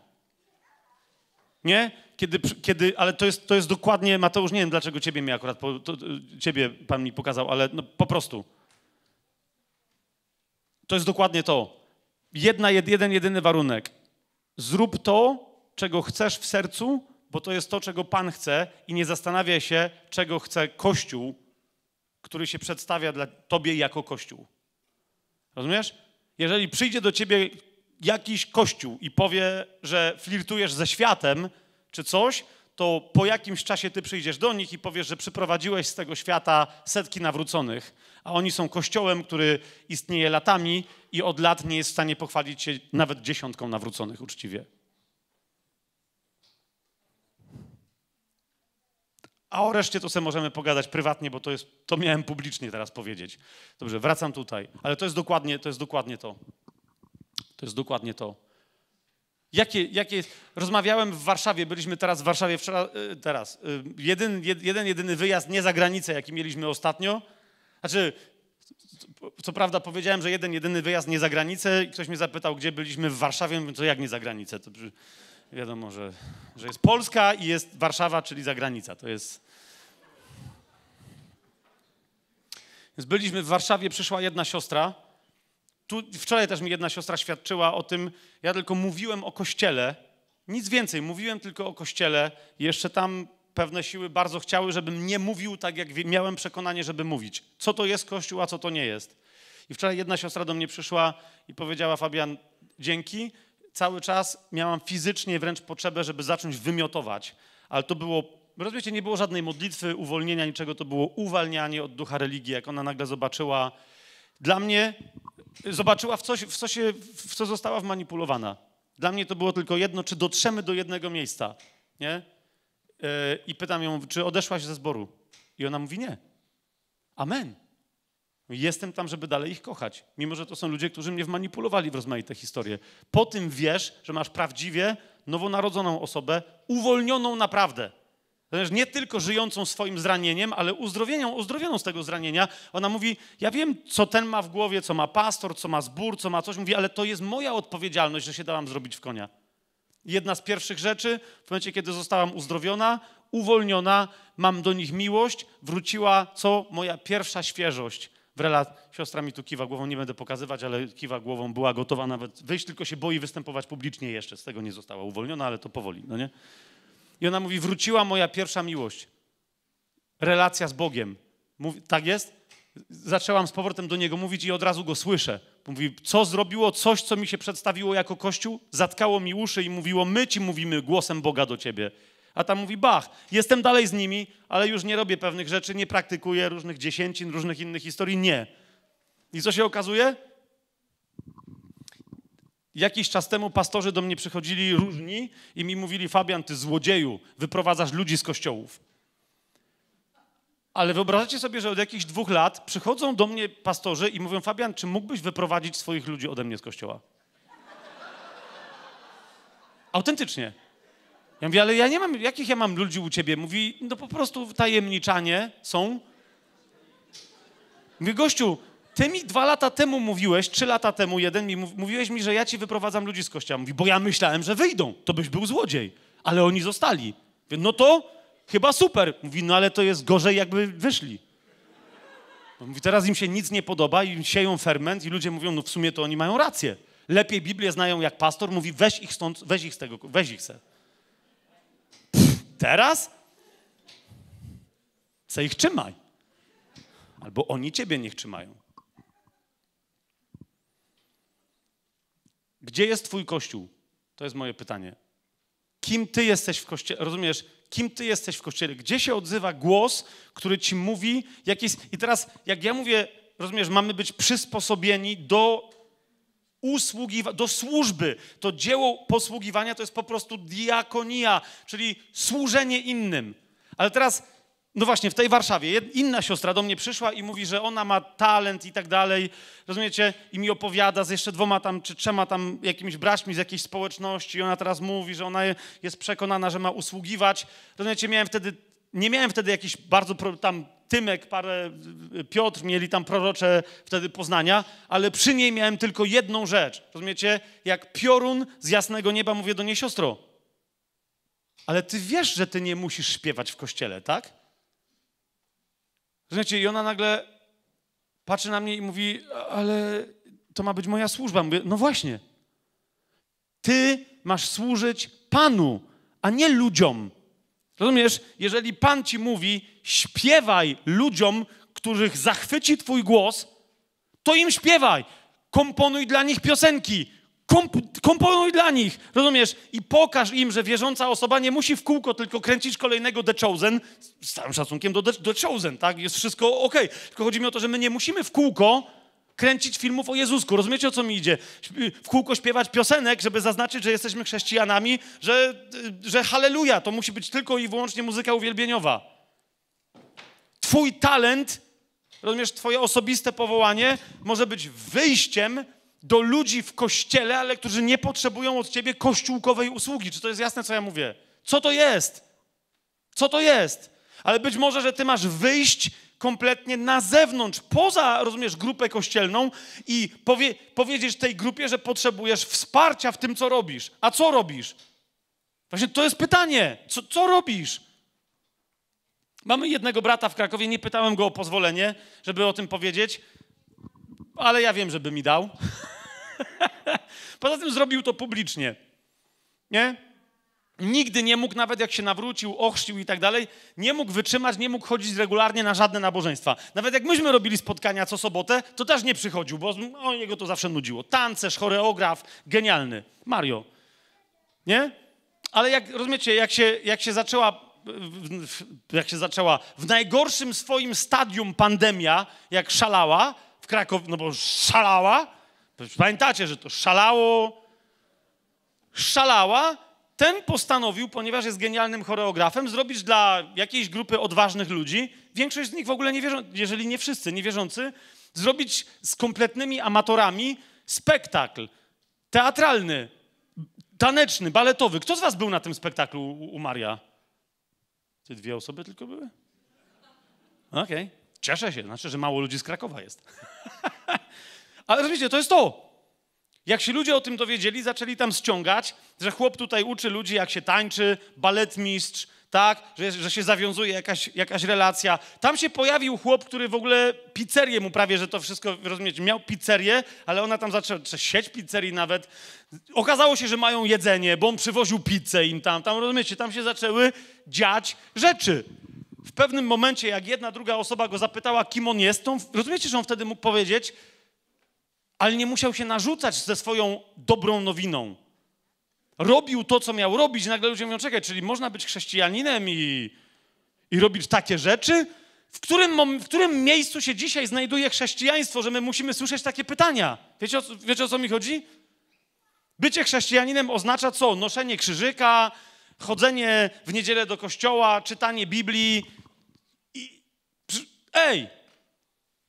Nie? kiedy, kiedy ale to jest, to jest dokładnie, Mateusz, nie wiem dlaczego ciebie mi akurat, to, ciebie Pan mi pokazał, ale no, po prostu. To jest dokładnie to. Jedna, jeden, jedyny warunek. Zrób to, czego chcesz w sercu, bo to jest to, czego Pan chce i nie zastanawiaj się, czego chce Kościół, który się przedstawia dla Tobie jako Kościół. Rozumiesz? Jeżeli przyjdzie do Ciebie jakiś Kościół i powie, że flirtujesz ze światem, czy coś, to po jakimś czasie ty przyjdziesz do nich i powiesz, że przyprowadziłeś z tego świata setki nawróconych, a oni są kościołem, który istnieje latami i od lat nie jest w stanie pochwalić się nawet dziesiątką nawróconych uczciwie. A o reszcie to sobie możemy pogadać prywatnie, bo to, jest, to miałem publicznie teraz powiedzieć. Dobrze, wracam tutaj. Ale to jest dokładnie to. Jest dokładnie to. to jest dokładnie to. Jakie, jakie jest? Rozmawiałem w Warszawie, byliśmy teraz w Warszawie, wczoraj, e, teraz. E, jeden, jeden, jedyny wyjazd nie za granicę, jaki mieliśmy ostatnio. Znaczy, co prawda powiedziałem, że jeden, jedyny wyjazd nie za granicę i ktoś mnie zapytał, gdzie byliśmy w Warszawie, mówię, to jak nie za granicę? To wiadomo, że, że jest Polska i jest Warszawa, czyli zagranica. To jest... Więc byliśmy w Warszawie, przyszła jedna siostra, tu wczoraj też mi jedna siostra świadczyła o tym, ja tylko mówiłem o kościele, nic więcej, mówiłem tylko o kościele, jeszcze tam pewne siły bardzo chciały, żebym nie mówił tak, jak miałem przekonanie, żeby mówić. Co to jest Kościół, a co to nie jest. I wczoraj jedna siostra do mnie przyszła i powiedziała, Fabian, dzięki. Cały czas miałam fizycznie wręcz potrzebę, żeby zacząć wymiotować, ale to było, rozumiecie, nie było żadnej modlitwy, uwolnienia, niczego, to było uwalnianie od ducha religii, jak ona nagle zobaczyła. Dla mnie zobaczyła, w co, w, co się, w co została wmanipulowana. Dla mnie to było tylko jedno, czy dotrzemy do jednego miejsca, nie? E, I pytam ją, czy odeszłaś ze zboru? I ona mówi, nie. Amen. Jestem tam, żeby dalej ich kochać, mimo że to są ludzie, którzy mnie wmanipulowali w rozmaite historie. Po tym wiesz, że masz prawdziwie nowonarodzoną osobę, uwolnioną naprawdę. Natomiast nie tylko żyjącą swoim zranieniem, ale uzdrowienią uzdrowioną z tego zranienia. Ona mówi, ja wiem, co ten ma w głowie, co ma pastor, co ma zbór, co ma coś. Mówi, ale to jest moja odpowiedzialność, że się dałam zrobić w konia. Jedna z pierwszych rzeczy, w momencie, kiedy zostałam uzdrowiona, uwolniona, mam do nich miłość, wróciła co moja pierwsza świeżość. W relacji, siostra mi tu kiwa głową, nie będę pokazywać, ale kiwa głową, była gotowa nawet wyjść, tylko się boi występować publicznie jeszcze. Z tego nie została uwolniona, ale to powoli, no nie? I ona mówi, wróciła moja pierwsza miłość. Relacja z Bogiem. Mówi, tak jest? Zaczęłam z powrotem do niego mówić i od razu go słyszę. Mówi, co zrobiło coś, co mi się przedstawiło jako Kościół? Zatkało mi uszy i mówiło, my ci mówimy głosem Boga do ciebie. A tam mówi, bach, jestem dalej z nimi, ale już nie robię pewnych rzeczy, nie praktykuję różnych dziesięcin, różnych innych historii, nie. I co się okazuje? Jakiś czas temu pastorzy do mnie przychodzili różni i mi mówili: Fabian, ty złodzieju, wyprowadzasz ludzi z kościołów. Ale wyobrażacie sobie, że od jakichś dwóch lat przychodzą do mnie pastorzy i mówią: Fabian, czy mógłbyś wyprowadzić swoich ludzi ode mnie z kościoła? Autentycznie. Ja mówię, ale ja nie mam, jakich ja mam ludzi u ciebie? Mówi, no po prostu tajemniczanie są. Mówi, gościu, ty mi dwa lata temu mówiłeś, trzy lata temu, jeden mi mówiłeś mi, że ja ci wyprowadzam ludzi z kościoła. Mówi, bo ja myślałem, że wyjdą, to byś był złodziej. Ale oni zostali. no to chyba super. Mówi, no ale to jest gorzej, jakby wyszli. No mówi, teraz im się nic nie podoba i sieją ferment i ludzie mówią, no w sumie to oni mają rację. Lepiej Biblię znają jak pastor, mówi, weź ich stąd, weź ich z tego, weź ich se. Pff, teraz? Se ich trzymaj. Albo oni ciebie niech trzymają. Gdzie jest Twój kościół? To jest moje pytanie. Kim Ty jesteś w kościele? Rozumiesz? Kim Ty jesteś w kościele? Gdzie się odzywa głos, który Ci mówi jest. I teraz, jak ja mówię, rozumiesz, mamy być przysposobieni do usługi, do służby. To dzieło posługiwania to jest po prostu diakonia, czyli służenie innym. Ale teraz no właśnie, w tej Warszawie inna siostra do mnie przyszła i mówi, że ona ma talent i tak dalej, rozumiecie? I mi opowiada z jeszcze dwoma tam, czy trzema tam jakimiś braćmi z jakiejś społeczności i ona teraz mówi, że ona jest przekonana, że ma usługiwać. Rozumiecie, miałem wtedy, nie miałem wtedy jakiś bardzo pro, tam Tymek, parę, Piotr mieli tam prorocze wtedy poznania, ale przy niej miałem tylko jedną rzecz. Rozumiecie? Jak piorun z jasnego nieba mówię do niej, siostro, ale ty wiesz, że ty nie musisz śpiewać w kościele, tak? Znacie, I ona nagle patrzy na mnie i mówi, ale to ma być moja służba. Mówię, no właśnie. Ty masz służyć Panu, a nie ludziom. Rozumiesz? Jeżeli Pan ci mówi, śpiewaj ludziom, których zachwyci Twój głos, to im śpiewaj. Komponuj dla nich piosenki komp- komponuj dla nich, rozumiesz? I pokaż im, że wierząca osoba nie musi w kółko tylko kręcić kolejnego The Chosen, z całym szacunkiem do The, The Chosen, tak? Jest wszystko ok. Tylko chodzi mi o to, że my nie musimy w kółko kręcić filmów o Jezusku. Rozumiecie, o co mi idzie? W kółko śpiewać piosenek, żeby zaznaczyć, że jesteśmy chrześcijanami, że, że halleluja, to musi być tylko i wyłącznie muzyka uwielbieniowa. Twój talent, rozumiesz, twoje osobiste powołanie może być wyjściem do ludzi w kościele, ale którzy nie potrzebują od ciebie kościółkowej usługi. Czy to jest jasne, co ja mówię? Co to jest? Co to jest? Ale być może, że ty masz wyjść kompletnie na zewnątrz, poza, rozumiesz, grupę kościelną i powie, powiedzieć tej grupie, że potrzebujesz wsparcia w tym, co robisz. A co robisz? Właśnie to jest pytanie. Co, co robisz? Mamy jednego brata w Krakowie, nie pytałem go o pozwolenie, żeby o tym powiedzieć ale ja wiem, żeby mi dał. Poza tym zrobił to publicznie. Nie? Nigdy nie mógł, nawet jak się nawrócił, ochrzcił i tak dalej, nie mógł wytrzymać, nie mógł chodzić regularnie na żadne nabożeństwa. Nawet jak myśmy robili spotkania co sobotę, to też nie przychodził, bo o no, niego to zawsze nudziło. Tancerz, choreograf, genialny. Mario. Nie? Ale jak, rozumiecie, jak się, jak się zaczęła jak się zaczęła, w najgorszym swoim stadium pandemia, jak szalała, Krakow, no bo szalała. Pamiętacie, że to szalało. Szalała. Ten postanowił, ponieważ jest genialnym choreografem, zrobić dla jakiejś grupy odważnych ludzi, większość z nich w ogóle nie wierzą, jeżeli nie wszyscy, niewierzący, zrobić z kompletnymi amatorami spektakl teatralny, taneczny, baletowy. Kto z was był na tym spektaklu u, u Maria? Ty dwie osoby tylko były? Okej. Okay. Cieszę się, znaczy, że mało ludzi z Krakowa jest. Ale rozumiecie, to jest to. Jak się ludzie o tym dowiedzieli, zaczęli tam ściągać, że chłop tutaj uczy ludzi, jak się tańczy, baletmistrz, tak, że, że się zawiązuje jakaś, jakaś relacja. Tam się pojawił chłop, który w ogóle pizzerię mu prawie, że to wszystko, rozumiecie, miał pizzerię, ale ona tam zaczęła, czy sieć pizzerii nawet. Okazało się, że mają jedzenie, bo on przywoził pizzę im tam, tam, rozumiecie, tam się zaczęły dziać rzeczy w pewnym momencie, jak jedna, druga osoba go zapytała, kim on jest, to on, rozumiecie, że on wtedy mógł powiedzieć, ale nie musiał się narzucać ze swoją dobrą nowiną. Robił to, co miał robić, i nagle ludzie mówią, czekaj, czyli można być chrześcijaninem i, i robić takie rzeczy? W którym, w którym miejscu się dzisiaj znajduje chrześcijaństwo, że my musimy słyszeć takie pytania? Wiecie, o, wiecie o co mi chodzi? Bycie chrześcijaninem oznacza co? Noszenie krzyżyka, chodzenie w niedzielę do kościoła, czytanie Biblii, Ej,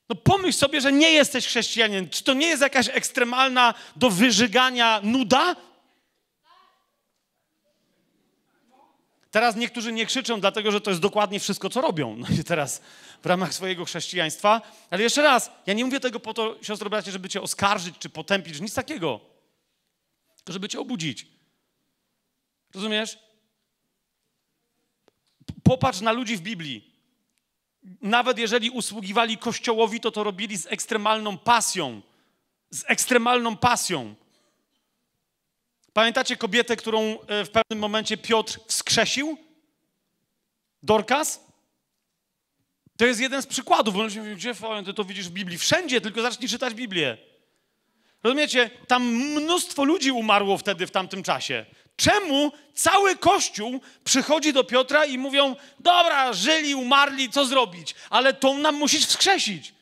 no pomyśl sobie, że nie jesteś chrześcijanin. Czy to nie jest jakaś ekstremalna do wyżygania nuda? Teraz niektórzy nie krzyczą, dlatego że to jest dokładnie wszystko, co robią no teraz w ramach swojego chrześcijaństwa. Ale jeszcze raz, ja nie mówię tego po to, siostro bracie, żeby cię oskarżyć czy potępić, nic takiego. Tylko żeby cię obudzić. Rozumiesz? Popatrz na ludzi w Biblii nawet jeżeli usługiwali Kościołowi, to to robili z ekstremalną pasją. Z ekstremalną pasją. Pamiętacie kobietę, którą e, w pewnym momencie Piotr wskrzesił? Dorkas? To jest jeden z przykładów. Bo się mówi, gdzie ty to widzisz w Biblii? Wszędzie, tylko zacznij czytać Biblię. Rozumiecie? Tam mnóstwo ludzi umarło wtedy, w tamtym czasie. Czemu cały Kościół przychodzi do Piotra i mówią: Dobra, żyli, umarli, co zrobić? Ale tą nam musisz wskrzesić.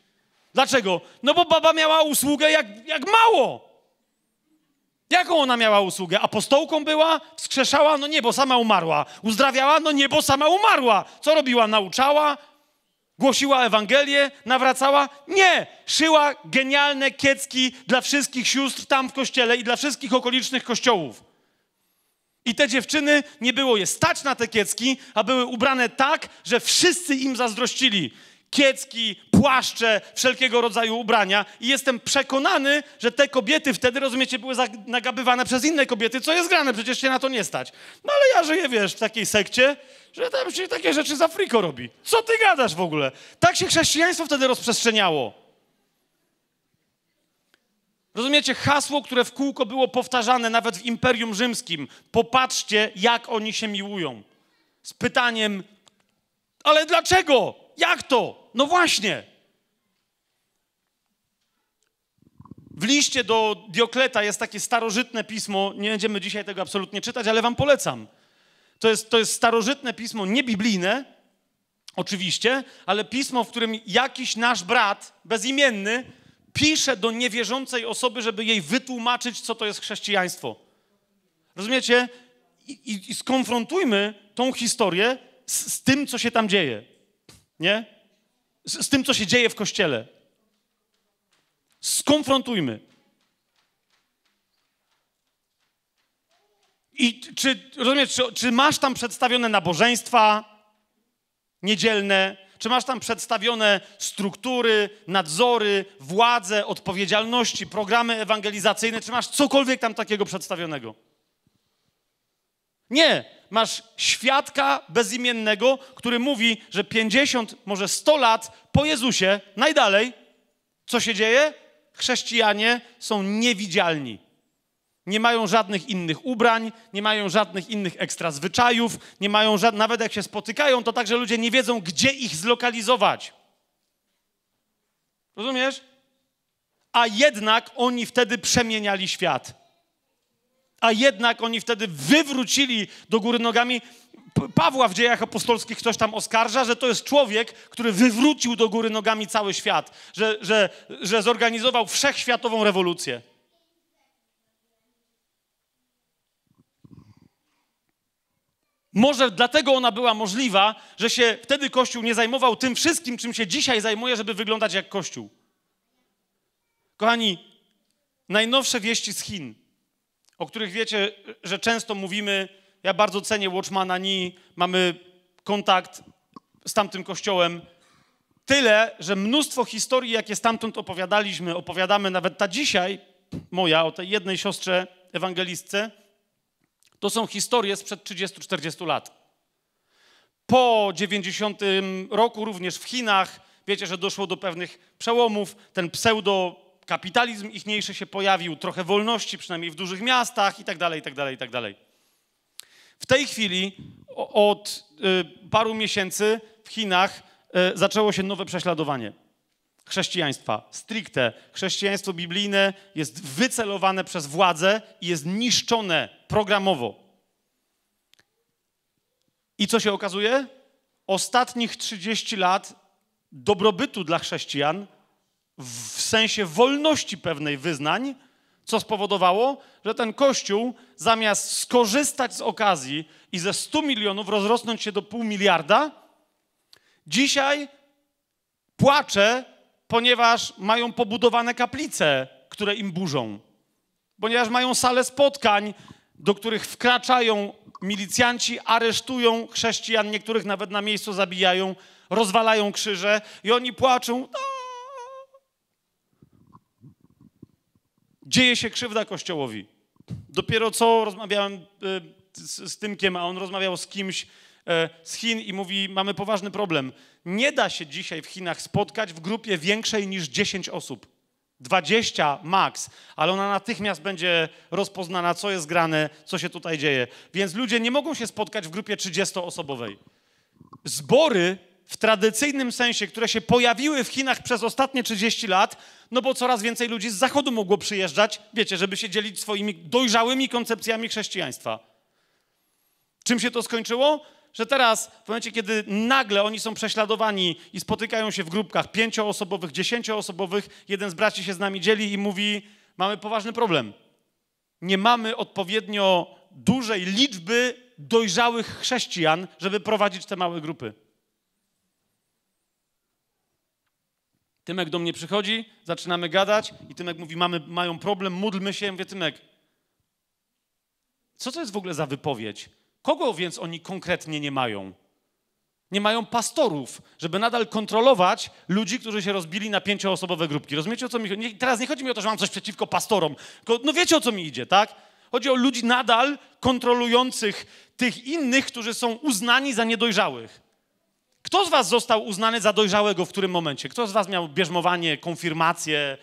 Dlaczego? No bo baba miała usługę jak, jak mało. Jaką ona miała usługę? Apostołką była? Wskrzeszała? No nie, bo sama umarła. Uzdrawiała? No nie, bo sama umarła. Co robiła? Nauczała? Głosiła Ewangelię? Nawracała? Nie! Szyła genialne kiecki dla wszystkich sióstr tam w kościele i dla wszystkich okolicznych kościołów. I te dziewczyny nie było je stać na te kiecki, a były ubrane tak, że wszyscy im zazdrościli. Kiecki, płaszcze, wszelkiego rodzaju ubrania. I jestem przekonany, że te kobiety wtedy, rozumiecie, były nagabywane przez inne kobiety, co jest grane, przecież się na to nie stać. No ale ja żyję, wiesz, w takiej sekcie, że tam się takie rzeczy za friko robi. Co ty gadasz w ogóle? Tak się chrześcijaństwo wtedy rozprzestrzeniało. Rozumiecie hasło, które w kółko było powtarzane nawet w Imperium Rzymskim? Popatrzcie, jak oni się miłują. Z pytaniem, ale dlaczego? Jak to? No właśnie. W liście do Diokleta jest takie starożytne pismo, nie będziemy dzisiaj tego absolutnie czytać, ale wam polecam. To jest, to jest starożytne pismo, niebiblijne, oczywiście, ale pismo, w którym jakiś nasz brat, bezimienny, pisze do niewierzącej osoby, żeby jej wytłumaczyć, co to jest chrześcijaństwo. Rozumiecie? I, i, i skonfrontujmy tą historię z, z, tym, co się tam dzieje. Nie? Z, z tym, co się dzieje w kościele. Skonfrontujmy. I czy, rozumiesz, czy, czy masz tam przedstawione nabożeństwa niedzielne, czy masz tam przedstawione struktury, nadzory, władze, odpowiedzialności, programy ewangelizacyjne? Czy masz cokolwiek tam takiego przedstawionego? Nie. Masz świadka bezimiennego, który mówi, że 50, może 100 lat po Jezusie, najdalej, co się dzieje? Chrześcijanie są niewidzialni nie mają żadnych innych ubrań, nie mają żadnych innych ekstra zwyczajów, nie mają żadnych, nawet jak się spotykają, to także ludzie nie wiedzą, gdzie ich zlokalizować. Rozumiesz? A jednak oni wtedy przemieniali świat. A jednak oni wtedy wywrócili do góry nogami. Pawła w dziejach apostolskich ktoś tam oskarża, że to jest człowiek, który wywrócił do góry nogami cały świat, że, że, że zorganizował wszechświatową rewolucję. Może dlatego ona była możliwa, że się wtedy Kościół nie zajmował tym wszystkim, czym się dzisiaj zajmuje, żeby wyglądać jak Kościół. Kochani, najnowsze wieści z Chin, o których wiecie, że często mówimy, ja bardzo cenię Watchmana Ni, mamy kontakt z tamtym kościołem. Tyle, że mnóstwo historii, jakie stamtąd opowiadaliśmy, opowiadamy nawet ta dzisiaj, moja, o tej jednej siostrze ewangelistce, to są historie sprzed 30-40 lat. Po 90 roku również w Chinach, wiecie, że doszło do pewnych przełomów, ten pseudo kapitalizm ichniejszy się pojawił, trochę wolności, przynajmniej w dużych miastach i tak itd. Tak tak w tej chwili od y, paru miesięcy w Chinach y, zaczęło się nowe prześladowanie chrześcijaństwa, stricte chrześcijaństwo biblijne jest wycelowane przez władzę i jest niszczone programowo. I co się okazuje? Ostatnich 30 lat dobrobytu dla chrześcijan w sensie wolności pewnej wyznań, co spowodowało, że ten kościół zamiast skorzystać z okazji i ze 100 milionów rozrosnąć się do pół miliarda, dzisiaj płacze ponieważ mają pobudowane kaplice, które im burzą, ponieważ mają sale spotkań, do których wkraczają milicjanci, aresztują chrześcijan, niektórych nawet na miejscu zabijają, rozwalają krzyże i oni płaczą. No. Dzieje się krzywda Kościołowi. Dopiero co rozmawiałem y, z, z Tymkiem, a on rozmawiał z kimś, E, z Chin i mówi: Mamy poważny problem. Nie da się dzisiaj w Chinach spotkać w grupie większej niż 10 osób. 20 max, ale ona natychmiast będzie rozpoznana, co jest grane, co się tutaj dzieje. Więc ludzie nie mogą się spotkać w grupie 30-osobowej. Zbory w tradycyjnym sensie, które się pojawiły w Chinach przez ostatnie 30 lat, no bo coraz więcej ludzi z zachodu mogło przyjeżdżać, wiecie, żeby się dzielić swoimi dojrzałymi koncepcjami chrześcijaństwa. Czym się to skończyło? że teraz, w momencie, kiedy nagle oni są prześladowani i spotykają się w grupkach pięcioosobowych, dziesięcioosobowych, jeden z braci się z nami dzieli i mówi: Mamy poważny problem. Nie mamy odpowiednio dużej liczby dojrzałych chrześcijan, żeby prowadzić te małe grupy. Tymek do mnie przychodzi, zaczynamy gadać i Tymek mówi, mamy, mają problem, módlmy się. Ja mówię, Tymek, co to jest w ogóle za wypowiedź? Kogo więc oni konkretnie nie mają? Nie mają pastorów, żeby nadal kontrolować ludzi, którzy się rozbili na pięcioosobowe grupki. Rozumiecie, o co mi chodzi? Nie, teraz nie chodzi mi o to, że mam coś przeciwko pastorom, tylko no wiecie, o co mi idzie, tak? Chodzi o ludzi nadal kontrolujących tych innych, którzy są uznani za niedojrzałych. Kto z was został uznany za dojrzałego w którym momencie? Kto z was miał bierzmowanie, konfirmację,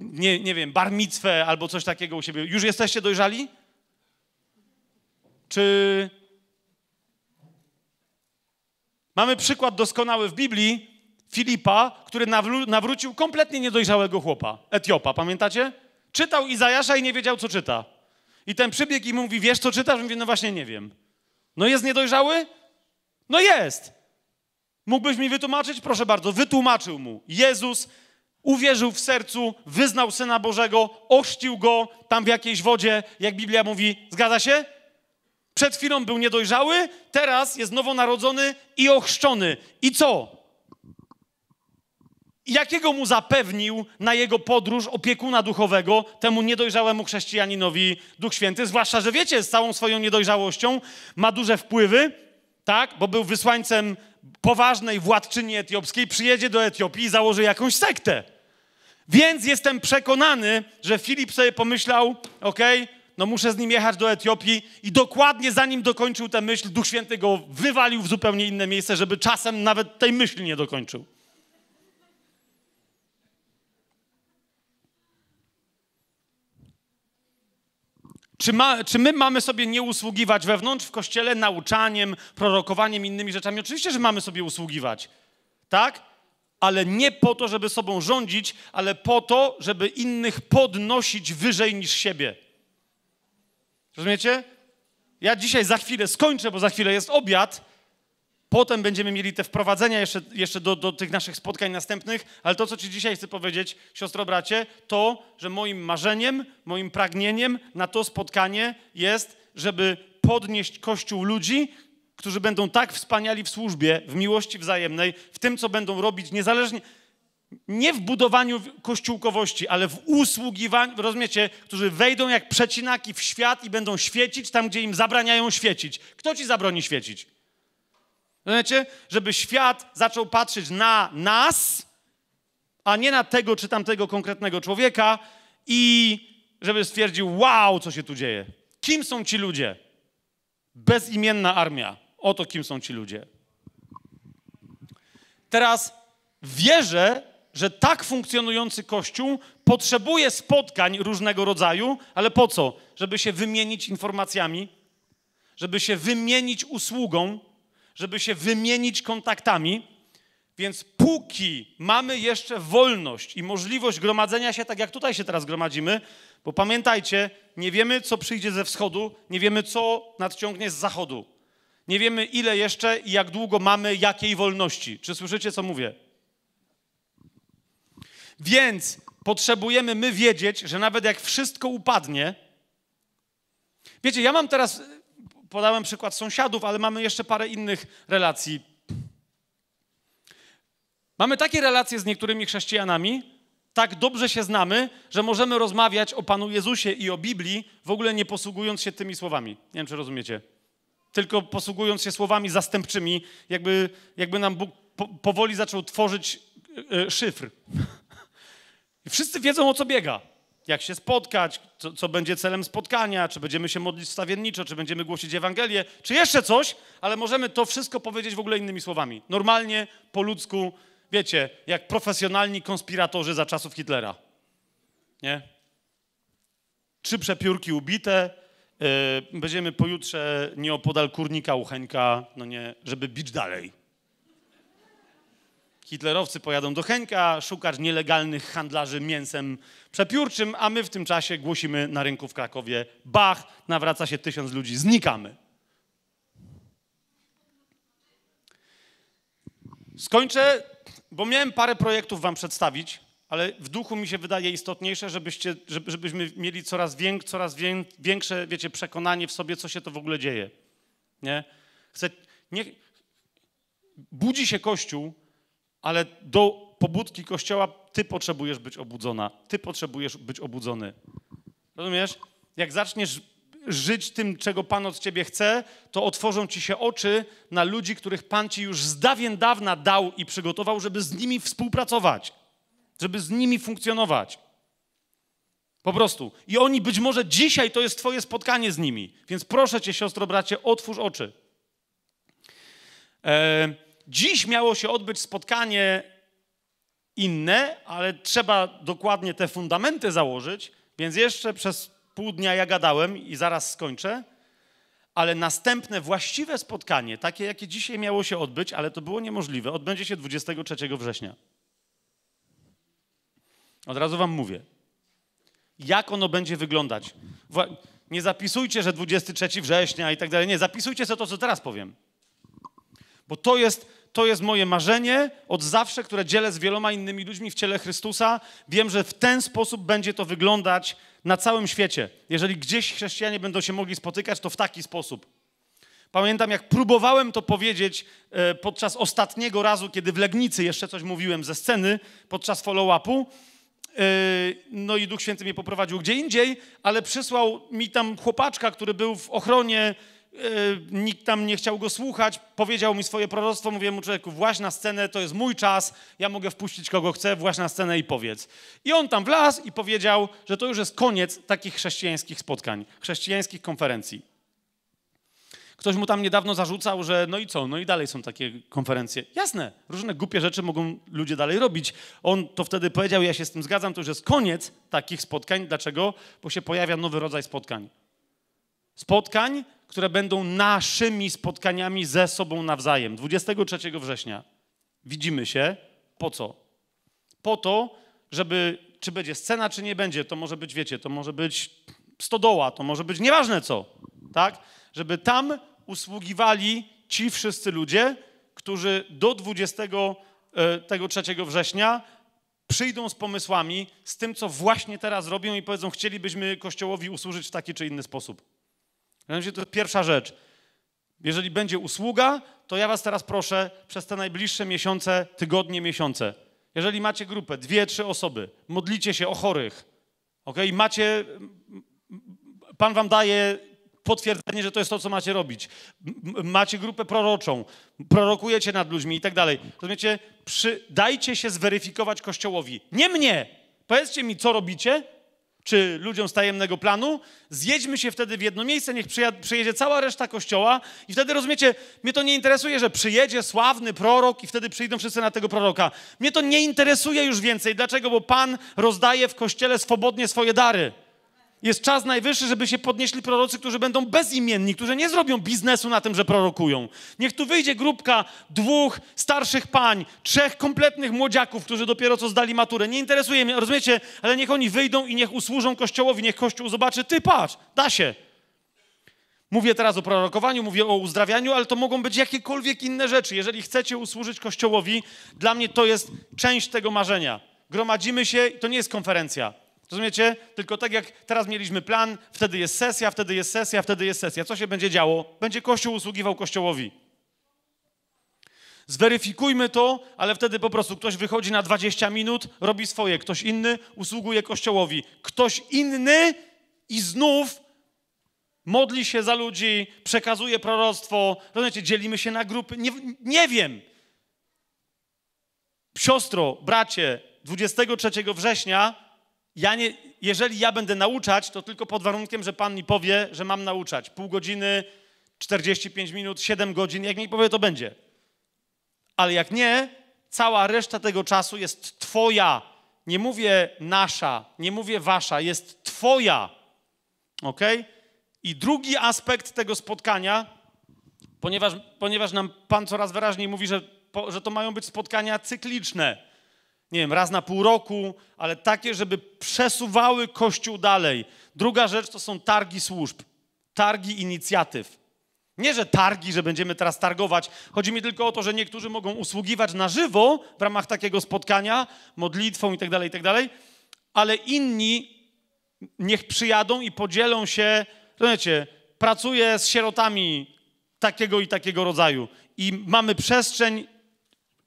nie, nie wiem, barmicwę albo coś takiego u siebie? Już jesteście dojrzali? Czy Mamy przykład doskonały w Biblii Filipa, który nawrócił kompletnie niedojrzałego chłopa, Etiopa, pamiętacie? Czytał Izajasza i nie wiedział, co czyta. I ten przybiegł i mówi, wiesz, co czytasz? Mówi, no właśnie nie wiem. No jest niedojrzały? No jest. Mógłbyś mi wytłumaczyć? Proszę bardzo, wytłumaczył mu. Jezus uwierzył w sercu, wyznał Syna Bożego, ochrzcił go tam w jakiejś wodzie, jak Biblia mówi. Zgadza się? Przed chwilą był niedojrzały, teraz jest nowonarodzony i ochrzczony. I co? Jakiego mu zapewnił na jego podróż opiekuna duchowego, temu niedojrzałemu chrześcijaninowi Duch Święty? Zwłaszcza, że wiecie, z całą swoją niedojrzałością ma duże wpływy, tak? Bo był wysłańcem poważnej władczyni etiopskiej, przyjedzie do Etiopii i założy jakąś sektę. Więc jestem przekonany, że Filip sobie pomyślał, okej, okay, no muszę z nim jechać do Etiopii i dokładnie zanim dokończył tę myśl, Duch Święty go wywalił w zupełnie inne miejsce, żeby czasem nawet tej myśli nie dokończył. Czy, ma, czy, my mamy sobie nie usługiwać wewnątrz w kościele nauczaniem, prorokowaniem, innymi rzeczami? Oczywiście, że mamy sobie usługiwać, tak? Ale nie po to, żeby sobą rządzić, ale po to, żeby innych podnosić wyżej niż siebie. Rozumiecie? Ja dzisiaj za chwilę skończę, bo za chwilę jest obiad. Potem będziemy mieli te wprowadzenia jeszcze, jeszcze do, do tych naszych spotkań następnych, ale to, co Ci dzisiaj chcę powiedzieć, siostro, bracie, to, że moim marzeniem, moim pragnieniem na to spotkanie jest, żeby podnieść Kościół ludzi, którzy będą tak wspaniali w służbie, w miłości wzajemnej, w tym, co będą robić, niezależnie nie w budowaniu kościółkowości, ale w usługiwaniu, rozumiecie, którzy wejdą jak przecinaki w świat i będą świecić tam, gdzie im zabraniają świecić. Kto ci zabroni świecić? Rozumiecie? Żeby świat zaczął patrzeć na nas, a nie na tego czy tamtego konkretnego człowieka i żeby stwierdził, wow, co się tu dzieje. Kim są ci ludzie? Bezimienna armia. Oto kim są ci ludzie. Teraz wierzę, że tak funkcjonujący kościół potrzebuje spotkań różnego rodzaju, ale po co? Żeby się wymienić informacjami, żeby się wymienić usługą, żeby się wymienić kontaktami. Więc póki mamy jeszcze wolność i możliwość gromadzenia się tak, jak tutaj się teraz gromadzimy, bo pamiętajcie, nie wiemy, co przyjdzie ze wschodu, nie wiemy, co nadciągnie z zachodu. Nie wiemy, ile jeszcze i jak długo mamy jakiej wolności. Czy słyszycie, co mówię? Więc potrzebujemy my wiedzieć, że nawet jak wszystko upadnie. Wiecie, ja mam teraz, podałem przykład sąsiadów, ale mamy jeszcze parę innych relacji. Mamy takie relacje z niektórymi chrześcijanami, tak dobrze się znamy, że możemy rozmawiać o Panu Jezusie i o Biblii, w ogóle nie posługując się tymi słowami. Nie wiem, czy rozumiecie. Tylko posługując się słowami zastępczymi, jakby, jakby nam Bóg po, powoli zaczął tworzyć y, szyfr wszyscy wiedzą, o co biega. Jak się spotkać, co, co będzie celem spotkania, czy będziemy się modlić stawienniczo, czy będziemy głosić Ewangelię, czy jeszcze coś, ale możemy to wszystko powiedzieć w ogóle innymi słowami. Normalnie, po ludzku, wiecie, jak profesjonalni konspiratorzy za czasów Hitlera. Nie? Trzy przepiórki ubite, yy, będziemy pojutrze nieopodal kurnika Ucheńka, no nie, żeby bić dalej hitlerowcy pojadą do Henka szukać nielegalnych handlarzy mięsem przepiórczym, a my w tym czasie głosimy na rynku w Krakowie bach, nawraca się tysiąc ludzi, znikamy. Skończę, bo miałem parę projektów wam przedstawić, ale w duchu mi się wydaje istotniejsze, żebyście, żebyśmy mieli coraz, więk, coraz większe, wiecie, przekonanie w sobie, co się to w ogóle dzieje. Nie? Chcę, nie budzi się Kościół ale do pobudki Kościoła ty potrzebujesz być obudzona, ty potrzebujesz być obudzony. Rozumiesz? Jak zaczniesz żyć tym, czego Pan od ciebie chce, to otworzą ci się oczy na ludzi, których Pan ci już z dawien dawna dał i przygotował, żeby z nimi współpracować, żeby z nimi funkcjonować. Po prostu. I oni być może dzisiaj to jest Twoje spotkanie z nimi. Więc proszę Cię, siostro, bracie, otwórz oczy. Eee, Dziś miało się odbyć spotkanie inne, ale trzeba dokładnie te fundamenty założyć, więc jeszcze przez pół dnia ja gadałem i zaraz skończę. Ale następne właściwe spotkanie, takie jakie dzisiaj miało się odbyć, ale to było niemożliwe, odbędzie się 23 września. Od razu Wam mówię, jak ono będzie wyglądać. Nie zapisujcie, że 23 września i tak dalej. Nie, zapisujcie sobie to, co teraz powiem. Bo to jest to jest moje marzenie od zawsze, które dzielę z wieloma innymi ludźmi w ciele Chrystusa. Wiem, że w ten sposób będzie to wyglądać na całym świecie. Jeżeli gdzieś chrześcijanie będą się mogli spotykać, to w taki sposób. Pamiętam, jak próbowałem to powiedzieć e, podczas ostatniego razu, kiedy w Legnicy jeszcze coś mówiłem ze sceny, podczas follow-upu. E, no i Duch Święty mnie poprowadził gdzie indziej, ale przysłał mi tam chłopaczka, który był w ochronie E, nikt tam nie chciał go słuchać, powiedział mi swoje proroctwo, mówiłem mu człowieku, właśnie na scenę, to jest mój czas, ja mogę wpuścić kogo chcę, właśnie na scenę i powiedz. I on tam wlazł i powiedział, że to już jest koniec takich chrześcijańskich spotkań, chrześcijańskich konferencji. Ktoś mu tam niedawno zarzucał, że no i co, no i dalej są takie konferencje. Jasne, różne głupie rzeczy mogą ludzie dalej robić. On to wtedy powiedział, ja się z tym zgadzam, to już jest koniec takich spotkań. Dlaczego? Bo się pojawia nowy rodzaj spotkań. Spotkań, które będą naszymi spotkaniami ze sobą nawzajem. 23 września widzimy się. Po co? Po to, żeby, czy będzie scena, czy nie będzie, to może być, wiecie, to może być stodoła, to może być nieważne co, tak? Żeby tam usługiwali ci wszyscy ludzie, którzy do 23 e, września przyjdą z pomysłami, z tym, co właśnie teraz robią i powiedzą, chcielibyśmy Kościołowi usłużyć w taki czy inny sposób. Mianowicie to pierwsza rzecz. Jeżeli będzie usługa, to ja was teraz proszę przez te najbliższe miesiące, tygodnie, miesiące. Jeżeli macie grupę, dwie, trzy osoby, modlicie się o chorych, ok? Macie, Pan wam daje potwierdzenie, że to jest to, co macie robić. Macie grupę proroczą, prorokujecie nad ludźmi i tak dalej. Rozumiecie? Przy, dajcie się zweryfikować Kościołowi. Nie mnie! Powiedzcie mi, co robicie, czy ludziom z tajemnego planu, zjedźmy się wtedy w jedno miejsce, niech przyjedzie cała reszta kościoła i wtedy rozumiecie, mnie to nie interesuje, że przyjedzie sławny prorok i wtedy przyjdą wszyscy na tego proroka. Mnie to nie interesuje już więcej. Dlaczego? Bo Pan rozdaje w kościele swobodnie swoje dary. Jest czas najwyższy, żeby się podnieśli prorocy, którzy będą bezimienni, którzy nie zrobią biznesu na tym, że prorokują. Niech tu wyjdzie grupka dwóch starszych pań, trzech kompletnych młodziaków, którzy dopiero co zdali maturę. Nie interesuje mnie, rozumiecie? Ale niech oni wyjdą i niech usłużą Kościołowi, niech Kościół zobaczy, ty patrz, da się. Mówię teraz o prorokowaniu, mówię o uzdrawianiu, ale to mogą być jakiekolwiek inne rzeczy. Jeżeli chcecie usłużyć Kościołowi, dla mnie to jest część tego marzenia. Gromadzimy się, to nie jest konferencja. Rozumiecie? Tylko tak jak teraz mieliśmy plan, wtedy jest sesja, wtedy jest sesja, wtedy jest sesja. Co się będzie działo? Będzie Kościół usługiwał Kościołowi. Zweryfikujmy to, ale wtedy po prostu ktoś wychodzi na 20 minut, robi swoje, ktoś inny usługuje Kościołowi. Ktoś inny i znów modli się za ludzi, przekazuje proroctwo, rozumiecie, dzielimy się na grupy. Nie, nie wiem. Siostro, bracie, 23 września ja nie, jeżeli ja będę nauczać, to tylko pod warunkiem, że Pan mi powie, że mam nauczać. Pół godziny, 45 minut, 7 godzin, jak mi powie, to będzie. Ale jak nie, cała reszta tego czasu jest Twoja. Nie mówię nasza, nie mówię wasza, jest Twoja. Ok? I drugi aspekt tego spotkania, ponieważ, ponieważ nam Pan coraz wyraźniej mówi, że, że to mają być spotkania cykliczne nie wiem, raz na pół roku, ale takie, żeby przesuwały Kościół dalej. Druga rzecz to są targi służb, targi inicjatyw. Nie, że targi, że będziemy teraz targować. Chodzi mi tylko o to, że niektórzy mogą usługiwać na żywo w ramach takiego spotkania, modlitwą itd., tak itd., tak ale inni niech przyjadą i podzielą się, rozumiecie, pracuję z sierotami takiego i takiego rodzaju i mamy przestrzeń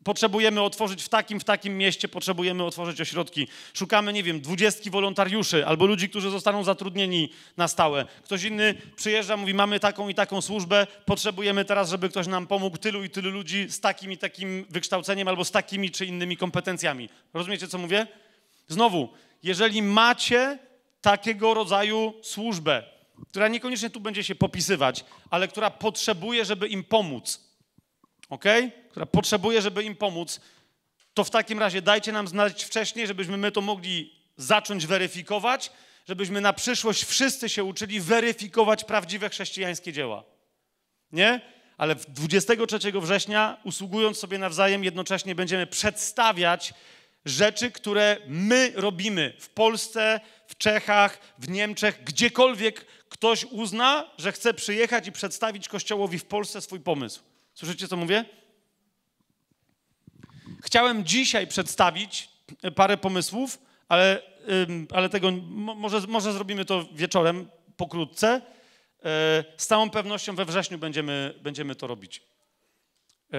potrzebujemy otworzyć w takim, w takim mieście, potrzebujemy otworzyć ośrodki. Szukamy, nie wiem, dwudziestki wolontariuszy albo ludzi, którzy zostaną zatrudnieni na stałe. Ktoś inny przyjeżdża, mówi, mamy taką i taką służbę, potrzebujemy teraz, żeby ktoś nam pomógł, tylu i tylu ludzi z takim i takim wykształceniem albo z takimi czy innymi kompetencjami. Rozumiecie, co mówię? Znowu, jeżeli macie takiego rodzaju służbę, która niekoniecznie tu będzie się popisywać, ale która potrzebuje, żeby im pomóc, ok? Która potrzebuje, żeby im pomóc, to w takim razie dajcie nam znać wcześniej, żebyśmy my to mogli zacząć weryfikować, żebyśmy na przyszłość wszyscy się uczyli weryfikować prawdziwe chrześcijańskie dzieła. Nie? Ale 23 września, usługując sobie nawzajem, jednocześnie będziemy przedstawiać rzeczy, które my robimy w Polsce, w Czechach, w Niemczech, gdziekolwiek ktoś uzna, że chce przyjechać i przedstawić Kościołowi w Polsce swój pomysł. Słyszycie, co mówię? Chciałem dzisiaj przedstawić parę pomysłów, ale, ale tego może, może zrobimy to wieczorem, pokrótce. E, z całą pewnością we wrześniu będziemy, będziemy to robić. E,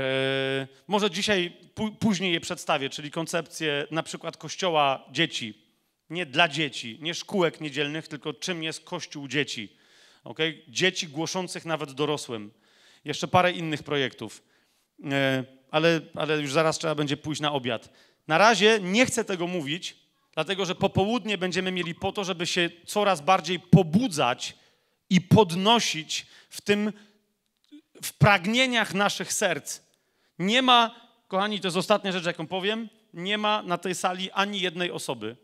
może dzisiaj, później je przedstawię, czyli koncepcję na przykład kościoła dzieci. Nie dla dzieci, nie szkółek niedzielnych, tylko czym jest kościół dzieci. Okay? Dzieci głoszących nawet dorosłym. Jeszcze parę innych projektów, e, ale, ale już zaraz trzeba będzie pójść na obiad. Na razie nie chcę tego mówić, dlatego że popołudnie będziemy mieli po to, żeby się coraz bardziej pobudzać i podnosić w tym, w pragnieniach naszych serc. Nie ma, kochani, to jest ostatnia rzecz, jaką powiem, nie ma na tej sali ani jednej osoby,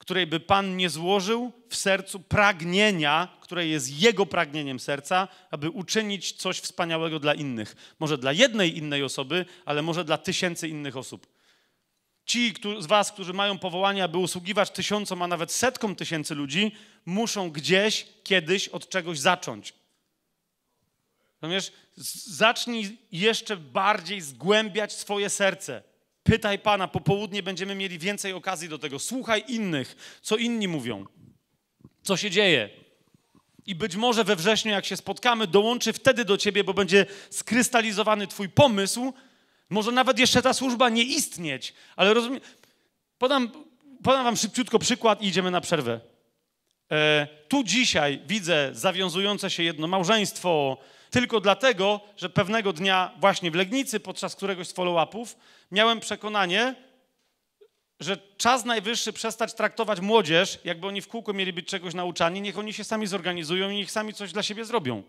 której by Pan nie złożył w sercu pragnienia, które jest Jego pragnieniem serca, aby uczynić coś wspaniałego dla innych. Może dla jednej innej osoby, ale może dla tysięcy innych osób. Ci z Was, którzy mają powołania, aby usługiwać tysiącom, a nawet setkom tysięcy ludzi, muszą gdzieś, kiedyś od czegoś zacząć. Natomiast zacznij jeszcze bardziej zgłębiać swoje serce Pytaj Pana, po południe będziemy mieli więcej okazji do tego. Słuchaj innych, co inni mówią, co się dzieje. I być może we wrześniu, jak się spotkamy, dołączy wtedy do ciebie, bo będzie skrystalizowany Twój pomysł. Może nawet jeszcze ta służba nie istnieć, ale rozumiem. Podam, podam Wam szybciutko przykład i idziemy na przerwę. E, tu dzisiaj widzę zawiązujące się jedno małżeństwo, tylko dlatego, że pewnego dnia właśnie w Legnicy podczas któregoś z follow-upów miałem przekonanie, że czas najwyższy przestać traktować młodzież, jakby oni w kółko mieli być czegoś nauczani, niech oni się sami zorganizują i niech sami coś dla siebie zrobią.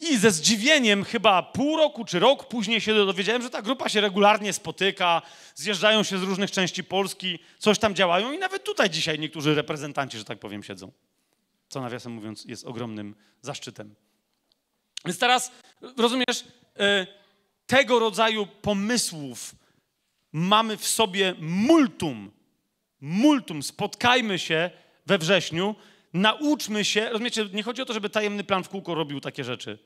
I ze zdziwieniem chyba pół roku czy rok później się dowiedziałem, że ta grupa się regularnie spotyka, zjeżdżają się z różnych części Polski, coś tam działają i nawet tutaj dzisiaj niektórzy reprezentanci, że tak powiem, siedzą. Co nawiasem mówiąc jest ogromnym zaszczytem. Więc teraz, rozumiesz, e, tego rodzaju pomysłów mamy w sobie multum. Multum. Spotkajmy się we wrześniu, nauczmy się. Rozumiecie, nie chodzi o to, żeby tajemny plan w kółko robił takie rzeczy.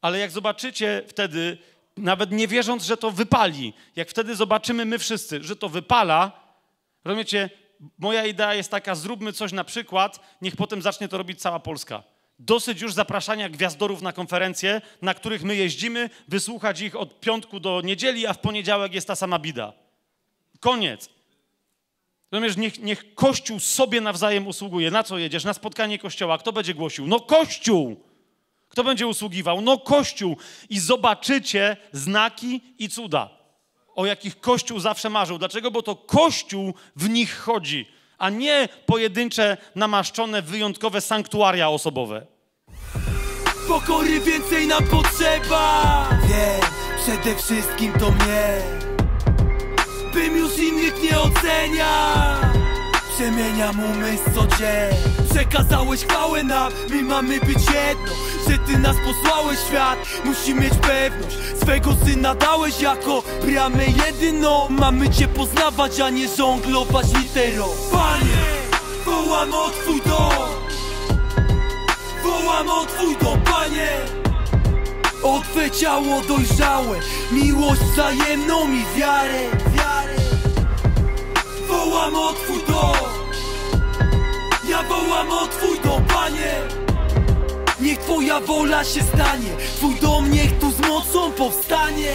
Ale jak zobaczycie wtedy, nawet nie wierząc, że to wypali, jak wtedy zobaczymy my wszyscy, że to wypala, rozumiecie, moja idea jest taka, zróbmy coś na przykład, niech potem zacznie to robić cała Polska. Dosyć już zapraszania gwiazdorów na konferencje, na których my jeździmy, wysłuchać ich od piątku do niedzieli, a w poniedziałek jest ta sama bida. Koniec. Rozumiesz, niech, niech Kościół sobie nawzajem usługuje. Na co jedziesz? Na spotkanie Kościoła. Kto będzie głosił? No Kościół! Kto będzie usługiwał? No Kościół. I zobaczycie znaki i cuda, o jakich Kościół zawsze marzył. Dlaczego? Bo to Kościół w nich chodzi a nie pojedyncze, namaszczone, wyjątkowe sanktuaria osobowe.
Pokory więcej nam potrzeba! Nie, przede wszystkim to mnie Bym już innych nie oceniał Przemieniam umysł co dzień Przekazałeś chwałę nam, my mamy być jedno Że ty nas posłałeś świat, musi mieć pewność Swego syna dałeś jako bramę jedyną Mamy cię poznawać, a nie żonglować literą Panie, wołam o twój dom Wołam o twój dom, panie O twe ciało dojrzałe Miłość wzajemną i wiarę, wiarę Wołam o twój dom ja wołam o Twój dom, Panie Niech Twoja wola się stanie Twój dom niech tu z mocą powstanie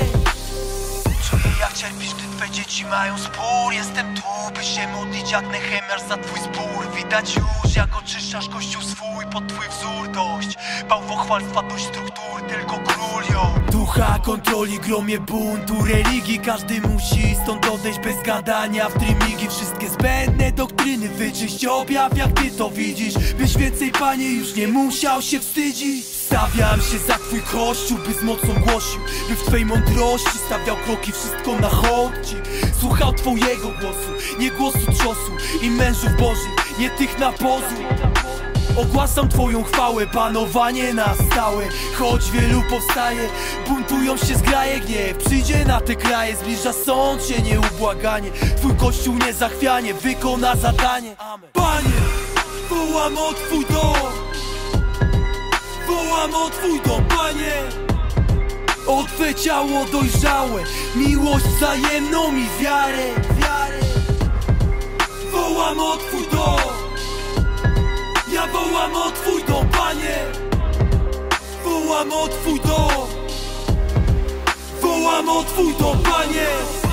Czuję cierpisz, gdy twoje dzieci mają spór Jestem tu, by się modlić jak Nehemiasz za twój spór Widać już, jak oczyszczasz kościół swój pod twój wzór Dość bałwochwalstwa, dość struktur, tylko królują. Ducha kontroli, gromie buntu, religii Każdy musi stąd odejść bez gadania W trymigi wszystkie zbędne doktryny Wyczyść objaw, jak ty to widzisz Byś więcej, panie, już nie musiał się wstydzić Stawiam się za twój kościół, by z mocą głosił By w twej mądrości stawiał kroki wszystko na hołd Słuchał twojego głosu, nie głosu ciosu I mężów bożych, nie tych na pozu Ogłaszam Twoją chwałę, panowanie na stałe Choć wielu powstaje, buntują się zgraje gniew Przyjdzie na te kraje, zbliża sąd się nieubłaganie Twój kościół niezachwianie, wykona zadanie Panie, wołam o Twój dom Wołam o Twój dom, Panie o Twe ciało dojrzałe Miłość wzajemną i wiarę, wiarę. Wołam o Twój dom Ja wołam o Twój dom, Panie Wołam o Twój dom Wołam o Twój dom, Panie